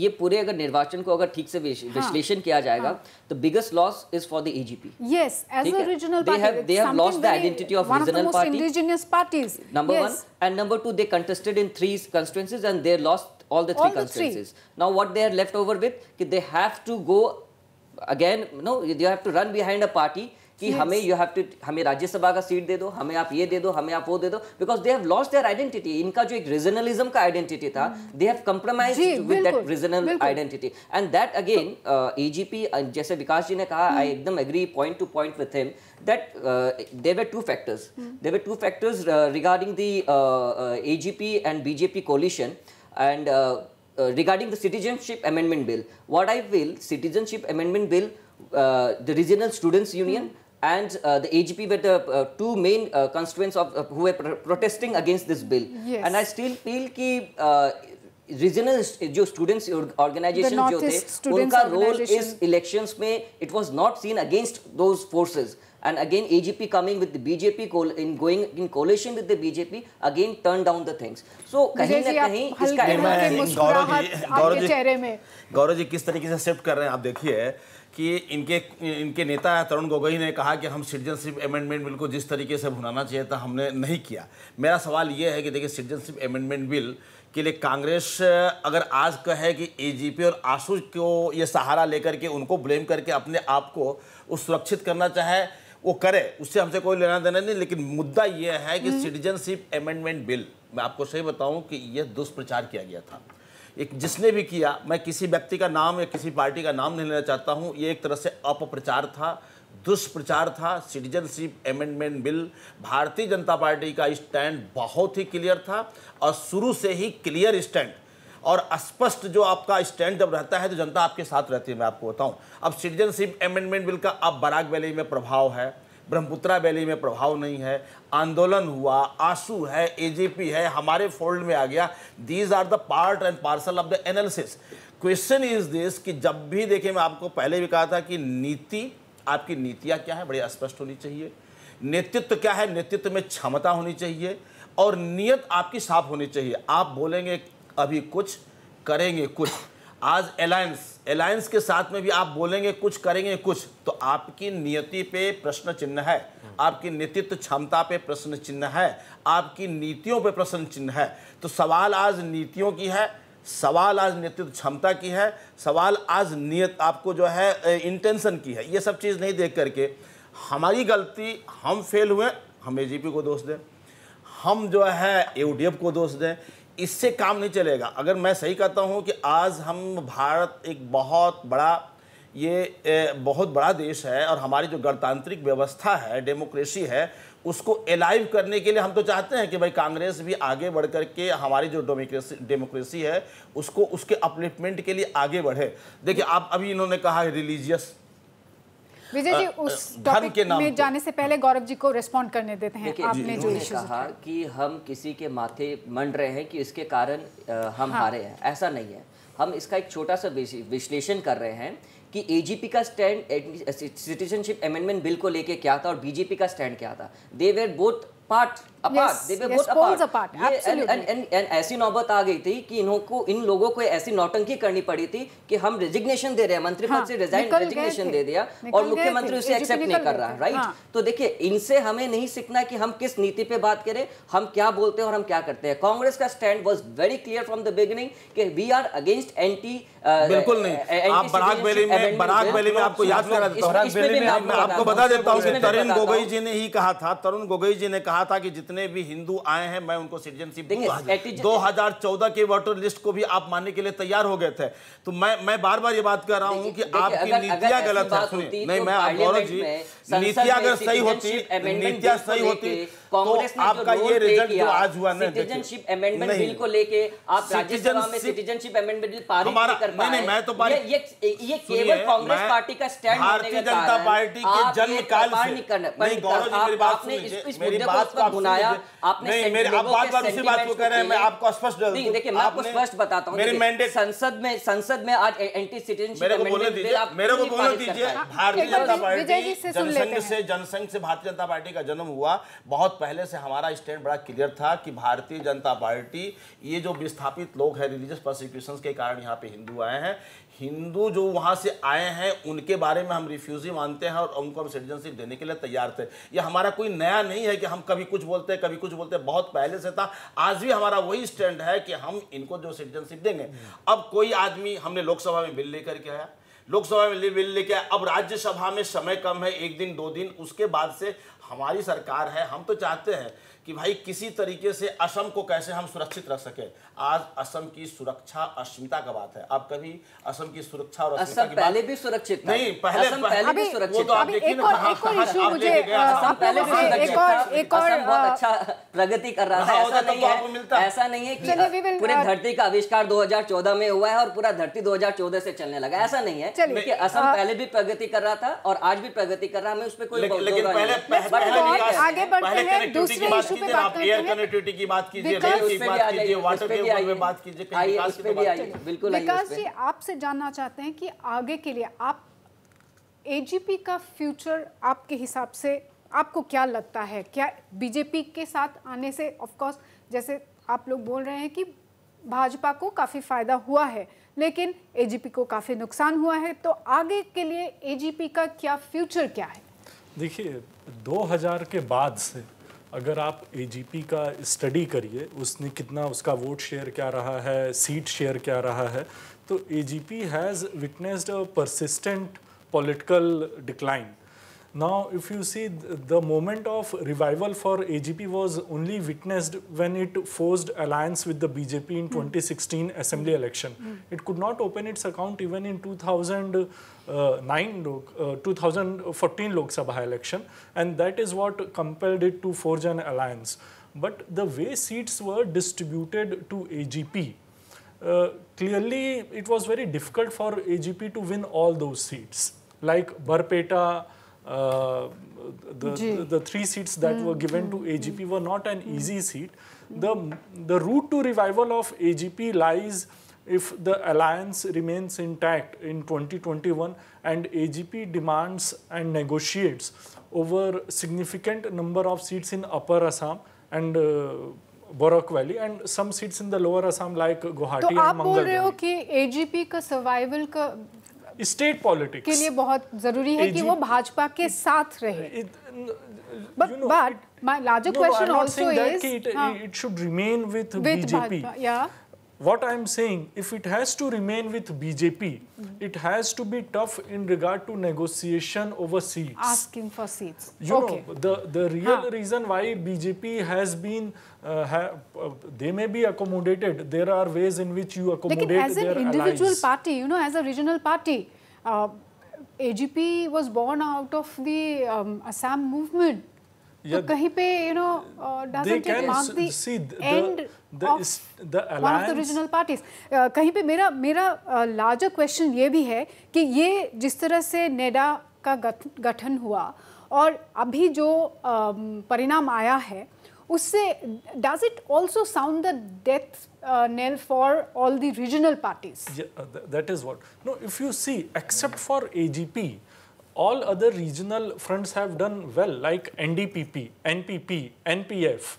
[SPEAKER 4] ये पूरे अगर निर्वाचन को अगर ठीक से हाँ, विश्लेषण हाँ, किया जाएगा हाँ। तो biggest loss is for the AGP
[SPEAKER 1] yes as a regional party they have lost the identity of regional party number 1
[SPEAKER 4] and number 2 they contested in three constituencies and they lost all the three constituencies now what they are left over with कि they have to go again no they have to run behind a party कि yes. हमें you have to हमें राज्यसभा का seat दे दो हमें आप ये दे दो हमें आप वो दे दो because they have lost their identity इनका जो एक रीजनलिज्म का आइडेंटिटी था they have compromise with that regional identity and that again AGP जैसे विकास जी ने कहा आई hmm. एकदम agree point to point with him that there were two factors there were two factors regarding the A G P and BJP coalition and regarding the citizenship amendment bill what I will citizenship amendment bill the regional students union and uh, the AGP were the uh, two main uh, constituents of uh, who were protesting against this bill. Yes. And I still feel कि regional जो students organisation जो थे उनका role इस elections, में it was not seen against those forces. and again AGP coming with the BJP in going in coalition with the BJP again turn down the things. So कहीं न कहीं इसका गौरव जी गौरव
[SPEAKER 2] जी किस तरीके से शिफ्ट कर रहे हैं आप देखिए कि इनके इनके नेता तरुण गोगोई ने कहा कि हम सिटीजनशिप अमेंडमेंट बिल को जिस तरीके से भुनाना चाहिए था हमने नहीं किया मेरा सवाल ये है कि देखिए सिटीजनशिप अमेंडमेंट बिल के लिए कांग्रेस अगर आज कहे कि एजीपी और आशू को ये सहारा लेकर के उनको ब्लेम करके अपने आप को उस सुरक्षित करना चाहे वो करे उससे हमसे कोई लेना देना नहीं लेकिन मुद्दा ये है कि हम्म। सिटीजनशिप अमेंडमेंट बिल मैं आपको सही बताऊं कि यह दुष्प्रचार किया गया था एक जिसने भी किया मैं किसी व्यक्ति का नाम या किसी पार्टी का नाम नहीं लेना चाहता हूँ ये एक तरह से अपप्रचार था दुष्प्रचार था सिटीजनशिप अमेंडमेंट बिल भारतीय जनता पार्टी का स्टैंड बहुत ही क्लियर था और शुरू से ही क्लियर स्टैंड और स्पष्ट जो आपका स्टैंड जब रहता है तो जनता आपके साथ रहती है मैं आपको बताऊं अब सिटीजनशिप अमेंडमेंट बिल का अब बराग वैली में प्रभाव है ब्रह्मपुत्रा वैली में प्रभाव नहीं है आंदोलन हुआ आंसू है एजीपी है हमारे फोल्ड में आ गया these are the part and parcel of the analysis question is this कि जब भी देखें मैं आपको पहले भी कहा था कि नीति आपकी नीतियाँ क्या है बड़ी स्पष्ट होनी चाहिए नेतृत्व क्या है नेतृत्व में क्षमता होनी चाहिए और नीयत आपकी साफ होनी चाहिए आप बोलेंगे अभी कुछ करेंगे कुछ आज अलायंस अलायंस के साथ में भी आप बोलेंगे कुछ करेंगे कुछ तो आपकी नियति पे प्रश्न चिन्ह है आपकी नेतृत्व क्षमता पे प्रश्न चिन्ह है आपकी नीतियों पे प्रश्न चिन्ह है तो सवाल आज नीतियों की है सवाल आज नेतृत्व क्षमता की है सवाल आज नियत आपको जो है इंटेंशन की है ये सब चीज़ नहीं देख करके हमारी गलती हम फेल हुए हम एजीपी को दोष दें हम जो है ए को दोष दें इससे काम नहीं चलेगा अगर मैं सही कहता हूँ कि आज हम भारत एक बहुत बड़ा ये बहुत बड़ा देश है और हमारी जो गणतांत्रिक व्यवस्था है डेमोक्रेसी है उसको एलाइव करने के लिए हम तो चाहते हैं कि भाई कांग्रेस भी आगे बढ़ कर के हमारी जो डेमोक्रेसी डेमोक्रेसी है उसको उसके अपलिफ्टमेंट के लिए आगे बढ़े देखिए आप अभी इन्होंने कहा है रिलीजियस
[SPEAKER 1] विजय जी उस टॉपिक में जाने से पहले गौरव जी को रिस्पॉन्ड करने देते हैं आपने जो कहा
[SPEAKER 4] कि हम किसी के माथे मंड रहे हैं कि इसके कारण हम हाँ। हारे हैं ऐसा नहीं है हम इसका एक छोटा सा विश्लेषण कर रहे हैं कि एजीपी का स्टैंड सिटीजनशिप अमेंडमेंट बिल को लेके क्या था और बीजेपी का स्टैंड क्या था they were both part apart they were both apart and ऐसी नौबत आ गई थी कि इनको इन लोगों को ऐसी नौटंकी करनी पड़ी थी कि हम रेजिग्नेशन दे रहे हैं मंत्री पद हाँ, से रिजाइन रेजिग्नेशन दे दिया और मुख्यमंत्री उसे एक्सेप्ट नहीं कर रहा है हाँ। राइट तो देखिए इनसे हमें नहीं सीखना कि हम किस नीति पे बात करें हम क्या बोलते हैं और हम क्या करते हैं कांग्रेस का stand was very clear from the beginning कि वी आर अगेंस्ट एंटी बिल्कुल नहीं uh, आप बराक वैली में बराक वैली में आपको याद करा देता हूं आपको बता देता हूं
[SPEAKER 2] तरुण गोगोई जी ने ही कहा था तरुण गोगोई जी ने कहा था कि जितने जितने भी हिंदू आए हैं मैं उनको सिटीजनशिप दो हजार चौदह के वोटर लिस्ट को भी आप मानने के लिए तैयार हो गए थे तो मैं मैं बार बार ये बात कर रहा हूँ कि आपकी नीतियाँ गलत है सुनिए नहीं तो मैं गौरव जी नीतियाँ अगर सही होती नीतियाँ सही होती कांग्रेस तो ने आपका जो ये रिजल्ट जो आज हुआ ना सिटीजनशिप
[SPEAKER 4] अमेंडमेंट बिल को लेके आप राज्यसभा में सिटीजनशिप अमेंडमेंट बिल पारित कर पाए नहीं मैं तो ये ये केवल कांग्रेस पार्टी का स्टैंड भारतीय जनता पार्टी के जन्म काल से आपने इस मुद्दे को बुनाया आपने नहीं मेरे आप बात बात उसी बात को कह रहे हैं मैं आपको स्पष्ट देखिए मैं आपको स्पष्ट बताता हूं मेरे मैंडेट संसद में संसद में आज एंटी सिटीजनशिप मेरे को बोलने दीजिए मेरे को बोलने दीजिए भारतीय जनता पार्टी जनसंघ
[SPEAKER 2] से जनसंघ से भारतीय जनता पार्टी का जन्म हुआ बहुत पहले से हमारा स्टैंड बड़ा क्लियर था कि भारतीय जनता पार्टी ये जो विस्थापित लोग हैं रिलीजियस प्रोसिक्यूशन के कारण यहाँ पे हिंदू आए हैं हिंदू जो वहाँ से आए हैं उनके बारे में हम रिफ्यूजी मानते हैं और उनको हम सिटीजनशिप देने के लिए तैयार थे ये हमारा कोई नया नहीं है कि हम कभी कुछ बोलते हैं कभी कुछ बोलते हैं बहुत पहले से था आज भी हमारा वही स्टैंड है कि हम इनको जो सिटीजनशिप देंगे अब कोई आदमी हमने लोकसभा में बिल लेकर के आया लोकसभा में बिल लेके अब राज्यसभा में समय कम है एक दिन दो दिन उसके बाद से हमारी सरकार है हम तो चाहते हैं कि भाई किसी तरीके से असम को कैसे हम सुरक्षित रख सकें आज असम की सुरक्षा अस्मिता का बात है आप कभी असम की
[SPEAKER 4] सुरक्षा और असम की पहले भी सुरक्षित नहीं पहले असम पहले भी सुरक्षित वो तो आप देखिए ना आप पहले भी एक और एक और बहुत अच्छा प्रगति कर रहा हाँ, तो है ऐसा नहीं है ऐसा नहीं है कि पूरे धरती का आविष्कार 2014 में हुआ है और पूरा धरती 2014 से चलने लगा ऐसा नहीं है कि असम पहले भी प्रगति कर रहा था और आज भी प्रगति कर रहा है हमें उस पर कोई
[SPEAKER 2] आगे बढ़ते हैं दूसरे इशू पे बात एयर कनेक्टिविटी की बात कीजिए वाटर के बात कीजिए
[SPEAKER 1] विकास बिल्कुल विकास जी आपसे जानना चाहते हैं कि आगे के लिए आप एजीपी का फ्यूचर आपके हिसाब से आपको क्या लगता है क्या बीजेपी के साथ आने से ऑफकोर्स जैसे आप लोग बोल रहे हैं कि भाजपा को काफ़ी फ़ायदा हुआ है लेकिन एजीपी को काफ़ी नुकसान हुआ है तो आगे के लिए एजीपी का क्या फ्यूचर क्या है
[SPEAKER 3] देखिए 2000 के बाद से अगर आप एजीपी का स्टडी करिए उसने कितना उसका वोट शेयर क्या रहा है सीट शेयर क्या रहा है तो AGP has witnessed a persistent political decline Now, if you see the moment of revival for AGP was only witnessed when it forced alliance with the BJP in mm. 2016 assembly hmm. election. Mm. It could not open its account even in 2009, uh, 2014 Lok Sabha election and that is what compelled it to forge an alliance. But the way seats were distributed to AGP, uh, clearly it was very difficult for AGP to win all those seats like Barpeta, uh, the, the, three seats that mm. were given hmm, to AGP hmm. were not an easy hmm. seat. The, the route to revival of AGP lies if the alliance remains intact in 2021 and AGP demands and negotiates over significant number of seats in upper Assam and uh, Valley and some seats in the lower Assam like Guwahati and Mangal. So, बोल रहे
[SPEAKER 1] saying that AGP का
[SPEAKER 3] state politics के लिए
[SPEAKER 1] बहुत जरूरी है कि वो भाजपा के साथ रहे but my larger question also is it
[SPEAKER 3] should remain with BJP what I am saying, if it has to remain with BJP, mm -hmm. it has to be tough in regard to negotiation over seats.
[SPEAKER 1] Asking for seats. You okay.
[SPEAKER 3] know, the, the real huh. reason why BJP has been, uh, ha, uh, they may be accommodated. There are ways in which you accommodate Lekin as an individual allies.
[SPEAKER 1] party, you know, as a regional party, uh, AGP was born out of the um, Assam movement. तो yeah, तो कहीं पे you know doesn't and original parties कहीं पे मेरा मेरा larger uh, question ये भी है कि ये जिस तरह से नेडा का गठन हुआ और अभी जो uh, परिणाम आया है उससे does it also sound the death knell for all the regional parties
[SPEAKER 3] that is what no if you see except for AGP all other regional fronts have done well, like NDPP, NPP, NPF.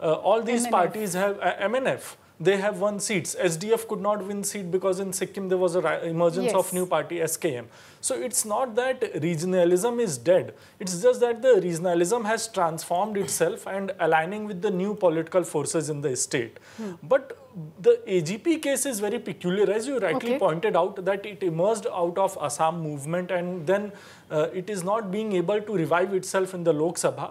[SPEAKER 3] Uh, all these MNF. parties have uh, MNF. They have won seats. SDF could not win seat because in Sikkim there was an emergence yes. of new party SKM. So it's not that regionalism is dead. It's just that the regionalism has transformed itself and aligning with the new political forces in the state. Hmm. But the AGP case is very peculiar, as you rightly okay. pointed out, that it emerged out of Assam movement and then uh, it is not being able to revive itself in the Lok Sabha.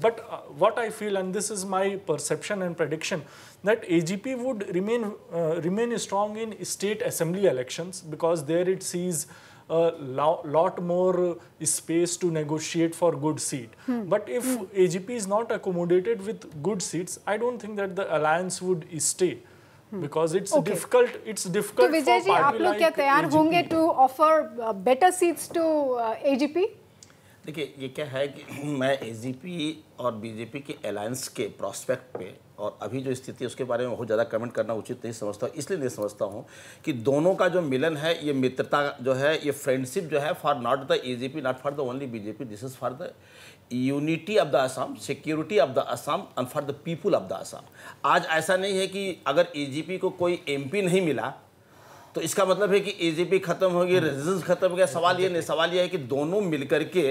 [SPEAKER 3] But uh, what I feel, and this is my perception and prediction, that AGP would remain, uh, remain strong in state assembly elections because there it sees a lo lot more space to negotiate for good seat. Hmm. But if hmm. AGP is not accommodated with good seats, I don't think that the alliance would stay. Because it's difficult it's difficult Vijay ji आप लोग क्या तैयार होंगे
[SPEAKER 1] to offer better seats to AGP
[SPEAKER 3] देखिए ये क्या है कि
[SPEAKER 2] मैं ए और बीजेपी के अलायंस के प्रॉस्पेक्ट पे और अभी जो स्थिति है उसके बारे में बहुत ज़्यादा कमेंट करना उचित नहीं समझता हूँ इसलिए नहीं समझता हूँ कि दोनों का जो मिलन है ये मित्रता जो है ये फ्रेंडशिप जो है for not the A not for the only BJP this is for the unity of the Assam security of the Assam and for the people of the Assam आज ऐसा नहीं है कि अगर ए को कोई एम नहीं मिला तो इसका मतलब है कि ए खत्म हो गई रेजिडेंस खत्म हो गया सवाल ये नहीं सवाल ये है कि दोनों मिलकर के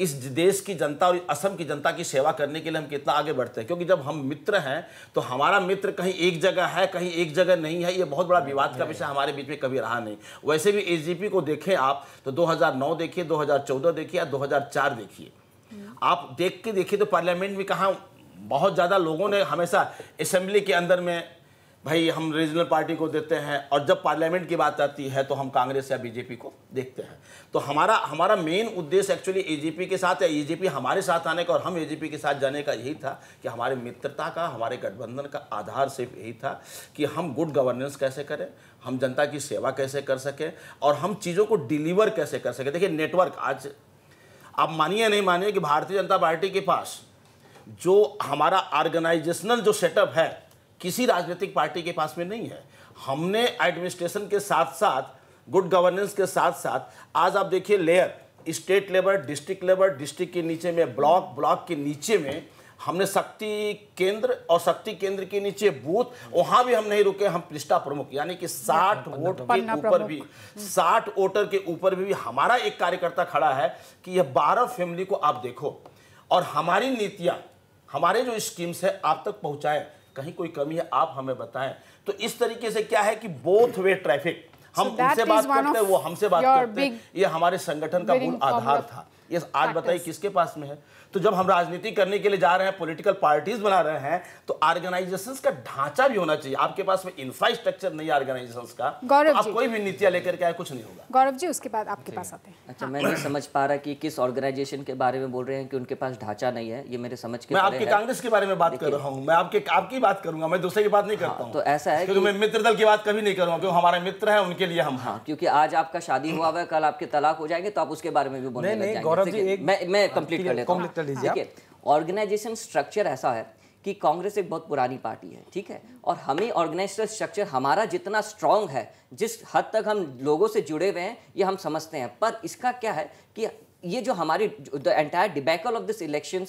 [SPEAKER 2] इस देश की जनता और असम की जनता की सेवा करने के लिए हम कितना आगे बढ़ते हैं क्योंकि जब हम मित्र हैं तो हमारा मित्र कहीं एक जगह है कहीं एक जगह नहीं है ये बहुत बड़ा विवाद का विषय हमारे बीच में कभी रहा नहीं वैसे भी एजीपी को देखें आप तो 2009 देखिए 2014 देखिए या 2004 देखिए आप देख के देखिए तो पार्लियामेंट में कहाँ बहुत ज़्यादा लोगों ने हमेशा असेंबली के अंदर में भाई हम रीजनल पार्टी को देते हैं और जब पार्लियामेंट की बात आती है तो हम कांग्रेस या बीजेपी को देखते हैं तो हमारा हमारा मेन उद्देश्य एक्चुअली एजीपी के साथ है एजीपी हमारे साथ आने का और हम एजीपी के साथ जाने का यही था कि हमारे मित्रता का हमारे गठबंधन का आधार सिर्फ यही था कि हम गुड गवर्नेंस कैसे करें हम जनता की सेवा कैसे कर सकें और हम चीज़ों को डिलीवर कैसे कर सकें देखिए नेटवर्क आज आप मानिए नहीं मानिए कि भारतीय जनता पार्टी के पास जो हमारा ऑर्गेनाइजेशनल जो सेटअप है किसी राजनीतिक पार्टी के पास में नहीं है हमने एडमिनिस्ट्रेशन के साथ साथ गुड गवर्नेंस के साथ साथ आज आप देखिए layer state level district level district के नीचे में ब्लॉक ब्लॉक के नीचे में हमने शक्ति केंद्र और शक्ति केंद्र के नीचे बूथ वहां भी हम नहीं रुके हम पृष्ठा प्रमुख यानी कि 60 वोट के ऊपर भी 60 हम्म। वोटर के ऊपर भी हमारा एक कार्यकर्ता खड़ा है कि यह 12 फैमिली को आप देखो और हमारी नीतियां हमारे जो स्कीम्स है आप तक पहुंचाएं कहीं कोई कमी है आप हमें बताएं तो इस तरीके से क्या है कि बोथ वे ट्रैफिक हम so उनसे बात करते हैं वो हमसे बात करते हैं ये हमारे संगठन का मूल आधार था ये आज बताइए किसके पास में है तो जब हम राजनीति करने के लिए जा रहे हैं पॉलिटिकल पार्टीज बना रहे हैं तो ऑर्गेनाइजेशन का ढांचा भी होना चाहिए आपके पास में इंफ्रास्ट्रक्चर नहीं ऑर्गेनाइजेशन
[SPEAKER 4] का
[SPEAKER 1] तो गौरव तो आप कोई भी
[SPEAKER 2] नीतियां लेकर के आए कुछ नहीं होगा
[SPEAKER 1] गौरव जी उसके बाद आपके पास आते हैं
[SPEAKER 4] अच्छा हाँ। मैं नहीं समझ पा रहा कि किस ऑर्गेनाइजेशन के बारे में बोल रहे हैं कि उनके पास ढांचा नहीं है ये मेरे समझ के मैं आपके कांग्रेस
[SPEAKER 2] के बारे में बात कर रहा हूँ मैं आपके आपकी बात करूंगा मैं दूसरे की बात नहीं हाँ, करता हूँ तो ऐसा है क्योंकि मैं मित्र दल की बात कभी नहीं करूंगा क्योंकि हमारे मित्र है उनके लिए हम हाँ
[SPEAKER 4] क्योंकि आज आपका शादी हुआ हुआ है कल आपके तलाक हो जाएंगे तो आप उसके बारे में भी बोल रहे जी मैं हाँ, कंप्लीट कर लेता हूँ लीजिए ऑर्गेनाइजेशन स्ट्रक्चर ऐसा है कि कांग्रेस एक बहुत पुरानी पार्टी है ठीक है और हमें ऑर्गेनाइजेशन स्ट्रक्चर हमारा जितना स्ट्रांग है जिस हद तक हम लोगों से जुड़े हुए हैं ये हम समझते हैं पर इसका क्या है कि ये जो हमारी the entire debacle of this election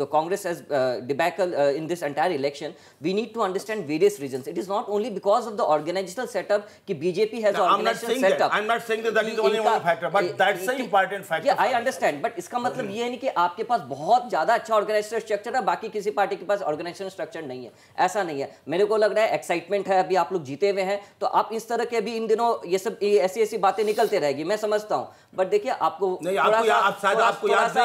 [SPEAKER 4] the Congress as debacle in this entire election we need to understand various reason it is not only because of the organisational setup की BJP has organisational setup I am not saying that is only one factor but that's a important factor या I understand but इसका मतलब ये नहीं कि आपके पास बहुत ज्यादा अच्छा ऑर्गेनाइजेशन स्ट्रक्चर है बाकी किसी पार्टी के पास ऑर्गेनाइजेशन स्ट्रक्चर नहीं है ऐसा नहीं है मेरे को लग रहा है एक्साइटमेंट है अभी आप लोग जीते हुए हैं तो आप इस तरह के अभी इन दिनों ये सब ऐसी ऐसी बातें निकलते रहेगी मैं समझता हूँ बट देखिए आपको आपको याद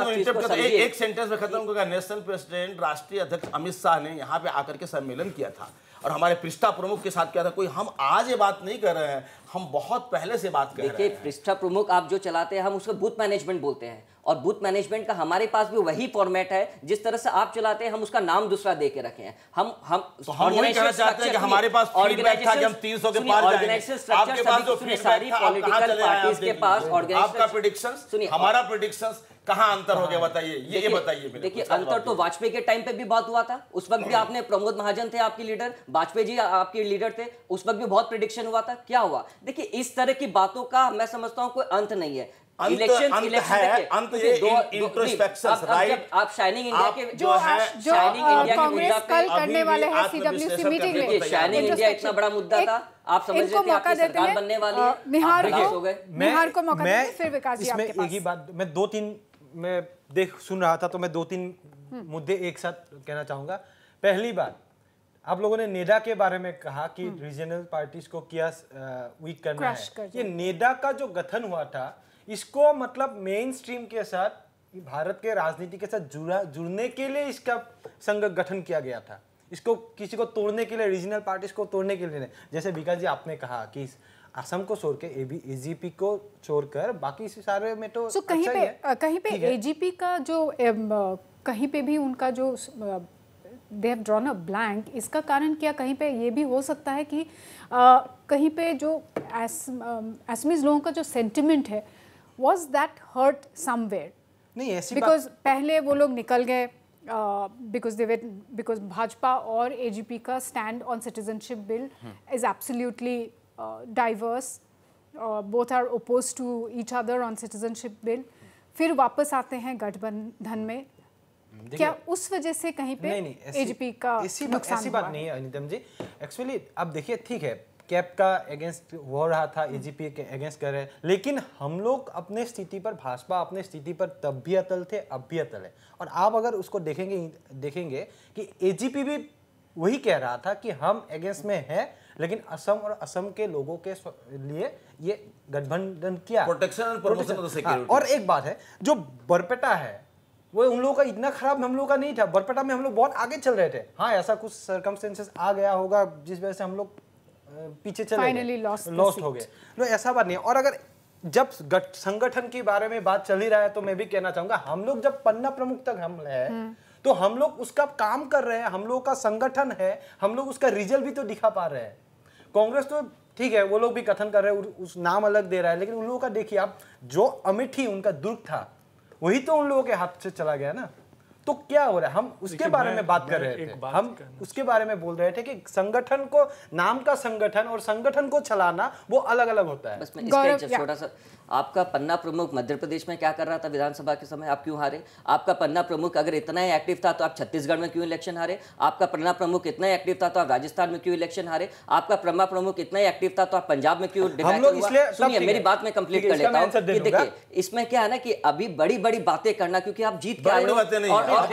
[SPEAKER 4] नहीं है एक
[SPEAKER 2] सेंटेंस में खत्म करूंगा नेशनल प्रेसिडेंट राष्ट्रीय अध्यक्ष अमित शाह ने यहाँ पे आकर के सम्मेलन किया था और हमारे पृष्ठा प्रमुख के साथ क्या था कोई हम आज ये बात
[SPEAKER 4] नहीं कर रहे हैं हम बहुत पहले से बात कर रहे हैं देखिए पृष्ठा प्रमुख आप जो चलाते हैं हम उसको बूथ मैनेजमेंट बोलते हैं और बूथ मैनेजमेंट का हमारे पास भी वही फॉर्मेट है जिस तरह से आप चलाते हैं हम उसका नाम दूसरा दे के रखे हैं हम हम तो हम कहना चाहते हैं कि हमारे पास फीडबैक था कि हम 300 के पार जाएंगे आपके कहां पास आपका
[SPEAKER 2] प्रेडिक्शंस सुनिए हमारा प्रेडिक्शंस अंतर हो गया हाँ, बताइए ये ये
[SPEAKER 4] बताइए देखिए अंतर तो वाजपेयी के टाइम पे भी बहुत हुआ था उस वक्त भी हाँ। आपने प्रमोद महाजन थे आपके लीडर वाजपेयी जी आपके लीडर थे उस वक्त भी बहुत प्रिडिक्शन हुआ था क्या हुआ देखिए इस तरह की बातों का मैं समझता हूँ कोई अंत नहीं है दो
[SPEAKER 5] तीन में देख सुन रहा था तो मैं दो तीन हम्म। मुद्दे एक साथ कहना चाहूंगा पहली बात आप लोगों ने नेडा के बारे में कहा कि रीजनल हम्म। पार्टीज को किया वीक करना है ये नेडा का जो गठन हुआ था इसको मतलब मेन स्ट्रीम के साथ भारत के राजनीति के साथ जुड़ा जुड़ने के लिए इसका संघ गठन किया गया था इसको किसी को तोड़ने के लिए रीजनल पार्टीज को तोड़ने के लिए नहीं जैसे विकास जी आपने कहा कि असम को छोड़ के एबी एजीपी को छोड़कर बाकी सारे में तो so, अच्छा कहीं पे है। कहीं पे
[SPEAKER 1] एजीपी का जो कहीं पे भी उनका जो they have drawn a blank इसका कारण क्या कहीं पे ये भी हो सकता है कि आ, कहीं पे जो एस एसमीज लोगों का जो सेंटिमेंट है वॉज दैट हर्ट समवेयर नहीं बिकॉज पहले वो लोग निकल गए बिकॉज दे बिकॉज भाजपा और एजीपी का stand on citizenship bill is absolutely diverse both are oppose to each other on citizenship bill फिर वापस आते हैं गठबंधन में क्या उस वजह से कहीं पे नहीं, नहीं, एजीपी का ऐसी, ऐसी बात नहीं
[SPEAKER 5] है अनितम जी एक्चुअली अब देखिए ठीक है कैप का अगेंस्ट हो रहा था एजीपी के अगेंस्ट कर रहे हैं लेकिन हम लोग अपने स्थिति पर भाजपा अपने स्थिति पर तब भी अतल थे अब भी अतल है और आप अगर उसको देखेंगे देखेंगे कि एजीपी भी वही कह रहा था कि हम अगेंस्ट में हैं लेकिन असम और असम के लोगों के लिए ये गठबंधन किया प्रोटेक्शन और हाँ, और एक बात है जो बरपेटा है वो उन लोगों का इतना खराब हम लोगों का नहीं था बरपेटा में हम लोग बहुत आगे चल रहे थे हाँ ऐसा कुछ सरकमस्टेंसेस आ गया होगा जिस वजह से हम लोग पीछे चले लॉस्ट हो गए नो ऐसा बात नहीं और अगर जब संगठन के बारे में बात चल ही रहा है तो मैं भी कहना चाहूंगा हम लोग जब पन्ना प्रमुख तक हम है हम्म। तो हम लोग उसका काम कर रहे हैं हम लोग का संगठन है हम लोग उसका रिजल्ट भी तो दिखा पा रहे हैं कांग्रेस तो ठीक है वो लोग भी कथन कर रहे हैं उस नाम अलग दे रहा है लेकिन उन लोगों का देखिए आप जो अमिठी उनका दुर्ग था वही तो उन लोगों के हाथ से चला गया ना तो क्या हो रहा है हम उसके बारे में बात कर रहे थे हम उसके बारे में बोल रहे थे कि संगठन को नाम का संगठन और संगठन को
[SPEAKER 4] चलाना वो अलग अलग होता है छोटा सा आपका पन्ना प्रमुख मध्य प्रदेश में क्या कर रहा था विधानसभा के समय आप क्यों हारे आपका पन्ना प्रमुख अगर इतना ही एक्टिव था तो आप छत्तीसगढ़ में क्यों इलेक्शन हारे आपका पन्ना प्रमुख इतना ही एक्टिव था तो आप राजस्थान में क्यों इलेक्शन हारे आपका पन्ना प्रमुख इतना ही एक्टिव था तो आप पंजाब में क्यों सुनिए मेरी बात में कंप्लीट कर लेता हूँ देखिए इसमें क्या है ना कि अभी बड़ी बड़ी बातें करना क्योंकि आप जीत के आए बाकी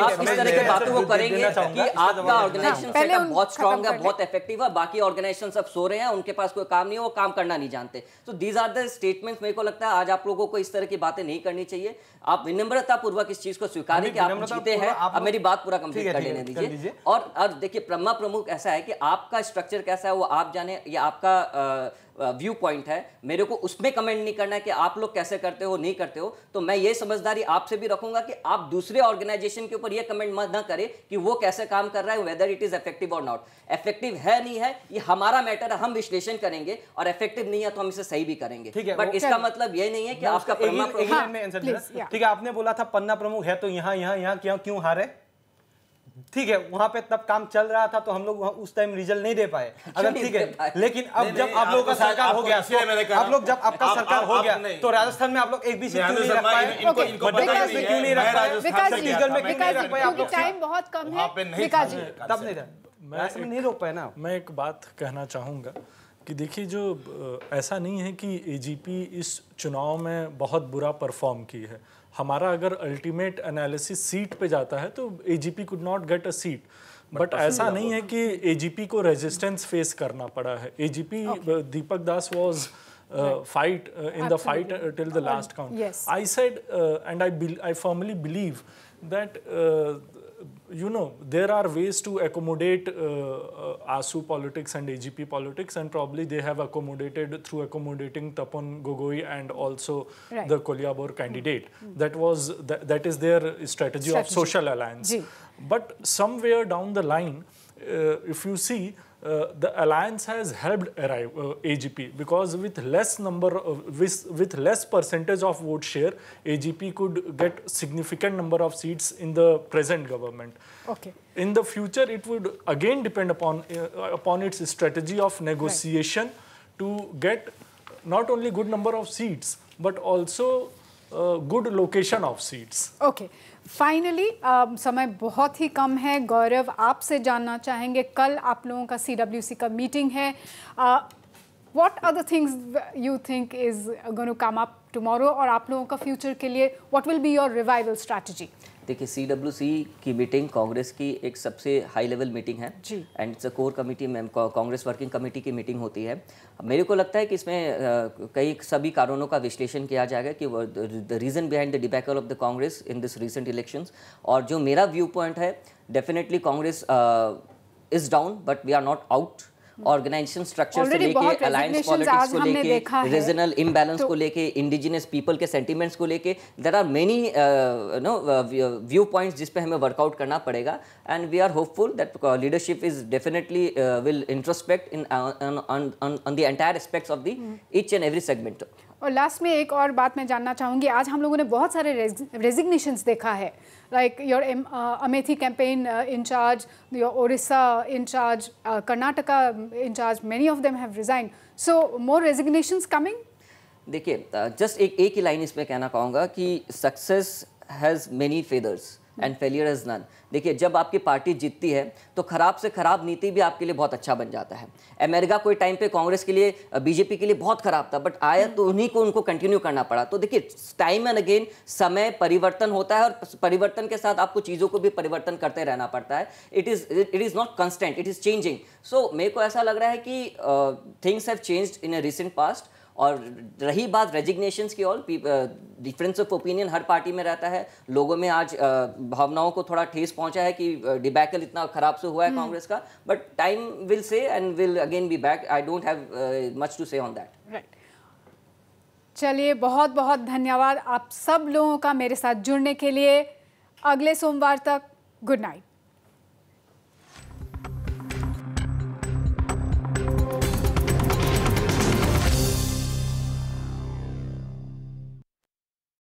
[SPEAKER 4] ऑर्गेनाइजेशन सब सो रहे हैं उनके पास कोई काम नहीं है वो काम करना नहीं जानते तो दीज आर द स्टेटमेंट मेरे को लगता है आज आप लोगों को इस तरह की बातें नहीं करनी चाहिए आप विनम्रता पूर्वक इस चीज को स्वीकार कि आप जीते हैं अब मेरी बात पूरा कंप्लीट कर लेने दीजिए और देखिए प्रमा प्रमुख ऐसा है कि आपका स्ट्रक्चर कैसा है वो आप जाने या आपका व्यू पॉइंट है मेरे को उसमें कमेंट नहीं करना है कि आप लोग कैसे करते हो नहीं करते हो तो मैं ये समझदारी आपसे भी रखूंगा कि आप दूसरे ऑर्गेनाइजेशन के ऊपर ये कमेंट मत ना करें कि वो कैसे काम कर रहा है वेदर इट इज़ इफेक्टिव और नॉट इफेक्टिव है नहीं है ये हमारा मैटर है हम विश्लेषण करेंगे और इफेक्टिव नहीं है तो हम इसे सही भी करेंगे बट इसका मतलब ये नहीं है कि आपका हाँ, ठीक
[SPEAKER 5] है आपने बोला था पन्ना प्रमुख है तो यहाँ यहाँ यहाँ क्यों हार है ठीक है वहाँ पे तब काम चल रहा था तो हम लोग उस टाइम रिजल्ट नहीं दे पाए अगर ठीक है लेकिन अब जब आप, लोगों का सरकार हो गया तो आप लोग जब आपका सरकार हो गया तो राजस्थान में आप लोग एक भी सीट नहीं रख पाए क्यों नहीं रख पाए छत्तीसगढ़ में क्यों
[SPEAKER 1] नहीं रख पाए तब
[SPEAKER 3] नहीं नहीं रोक पाए ना मैं एक बात कहना चाहूंगा कि देखिए जो ऐसा नहीं है कि एजीपी इस चुनाव में बहुत बुरा परफॉर्म की है हमारा अगर अल्टीमेट एनालिसिस सीट पे जाता है तो AGP could not get a seat but ऐसा नहीं है तो कि एजीपी को रेजिस्टेंस फेस करना पड़ा है AGP P Deepak Das was fight in the fight till the last count I said and I I formally believe that you know, there are ways to accommodate uh, uh ASU politics and AGP politics, and probably they have accommodated through accommodating Tapan Gogoi and also right. the Kolyabor candidate. Mm. That was that is their strategy, strategy. of social alliance. But somewhere down the line, uh, if you see, uh, the alliance has helped arrive uh, AGP because with less number of, with, with less percentage of vote share, AGP could get significant number of seats in the present government. Okay. In the future, it would again depend upon upon its strategy of negotiation right. to get not only good number of seats but also uh, good location of seats.
[SPEAKER 1] Okay. Finally uh, um, समय बहुत ही कम है गौरव आपसे जानना चाहेंगे कल आप लोगों का सी डब्ल्यू सी का मीटिंग है what are the things you think is gonna come up tomorrow और आप लोगों का फ्यूचर के लिए what will be your revival strategy
[SPEAKER 4] देखिए सी की मीटिंग कांग्रेस की एक सबसे हाई लेवल मीटिंग है and it's a core committee Congress working committee की मीटिंग होती है मेरे को लगता है कि इसमें कई सभी कारणों का विश्लेषण किया जाएगा कि the reason behind the debacle of the Congress in this recent elections और जो मेरा व्यू पॉइंट है definitely Congress is down but we are not out organisation structure से लेके अलायंस पॉलिटिक्स तो को लेके रीजनल इम्बैलेंस को लेके इंडिजिनियस पीपल के सेंटीमेंट्स को लेके there are many no view points जिस पे हमें वर्कआउट करना पड़ेगा and we are hopeful that leadership is definitely will introspect in on the entire aspects of the each and every segment
[SPEAKER 1] और last में एक और बात मैं जानना चाहूँगी आज हम लोगों ने बहुत सारे रेजिग्नेशंस देखा है like your Amethi campaign in charge your Odisha in charge Karnataka in charge many of them have resign so more resignations coming
[SPEAKER 4] देखिए जस्ट uh, एक एक ही लाइन इसमें कहना कहूँगा कि success has many fathers and failure is none देखिए जब आपकी पार्टी जीतती है तो खराब से खराब नीति भी आपके लिए बहुत अच्छा बन जाता है अमेरिका कोई टाइम पे कांग्रेस के लिए बीजेपी के लिए बहुत खराब था बट आया तो उन्हीं को उनको कंटिन्यू करना पड़ा तो देखिए टाइम एंड अगेन समय परिवर्तन होता है और परिवर्तन के साथ आपको चीज़ों को भी परिवर्तन करते रहना पड़ता है it is it is not constant it is changing so मेरे को ऐसा लग रहा है कि things have changed in a recent past और रही बात रेजिग्नेशन की और डिफरेंस ऑफ ओपिनियन हर पार्टी में रहता है लोगों में आज भावनाओं को थोड़ा ठेस पहुंचा है कि डिबैकल इतना खराब से हुआ है हम्म। कांग्रेस का but time will say and will again be back I don't have much to say on
[SPEAKER 1] that right चलिए बहुत बहुत धन्यवाद आप सब लोगों का मेरे साथ जुड़ने के लिए अगले सोमवार तक गुड नाइट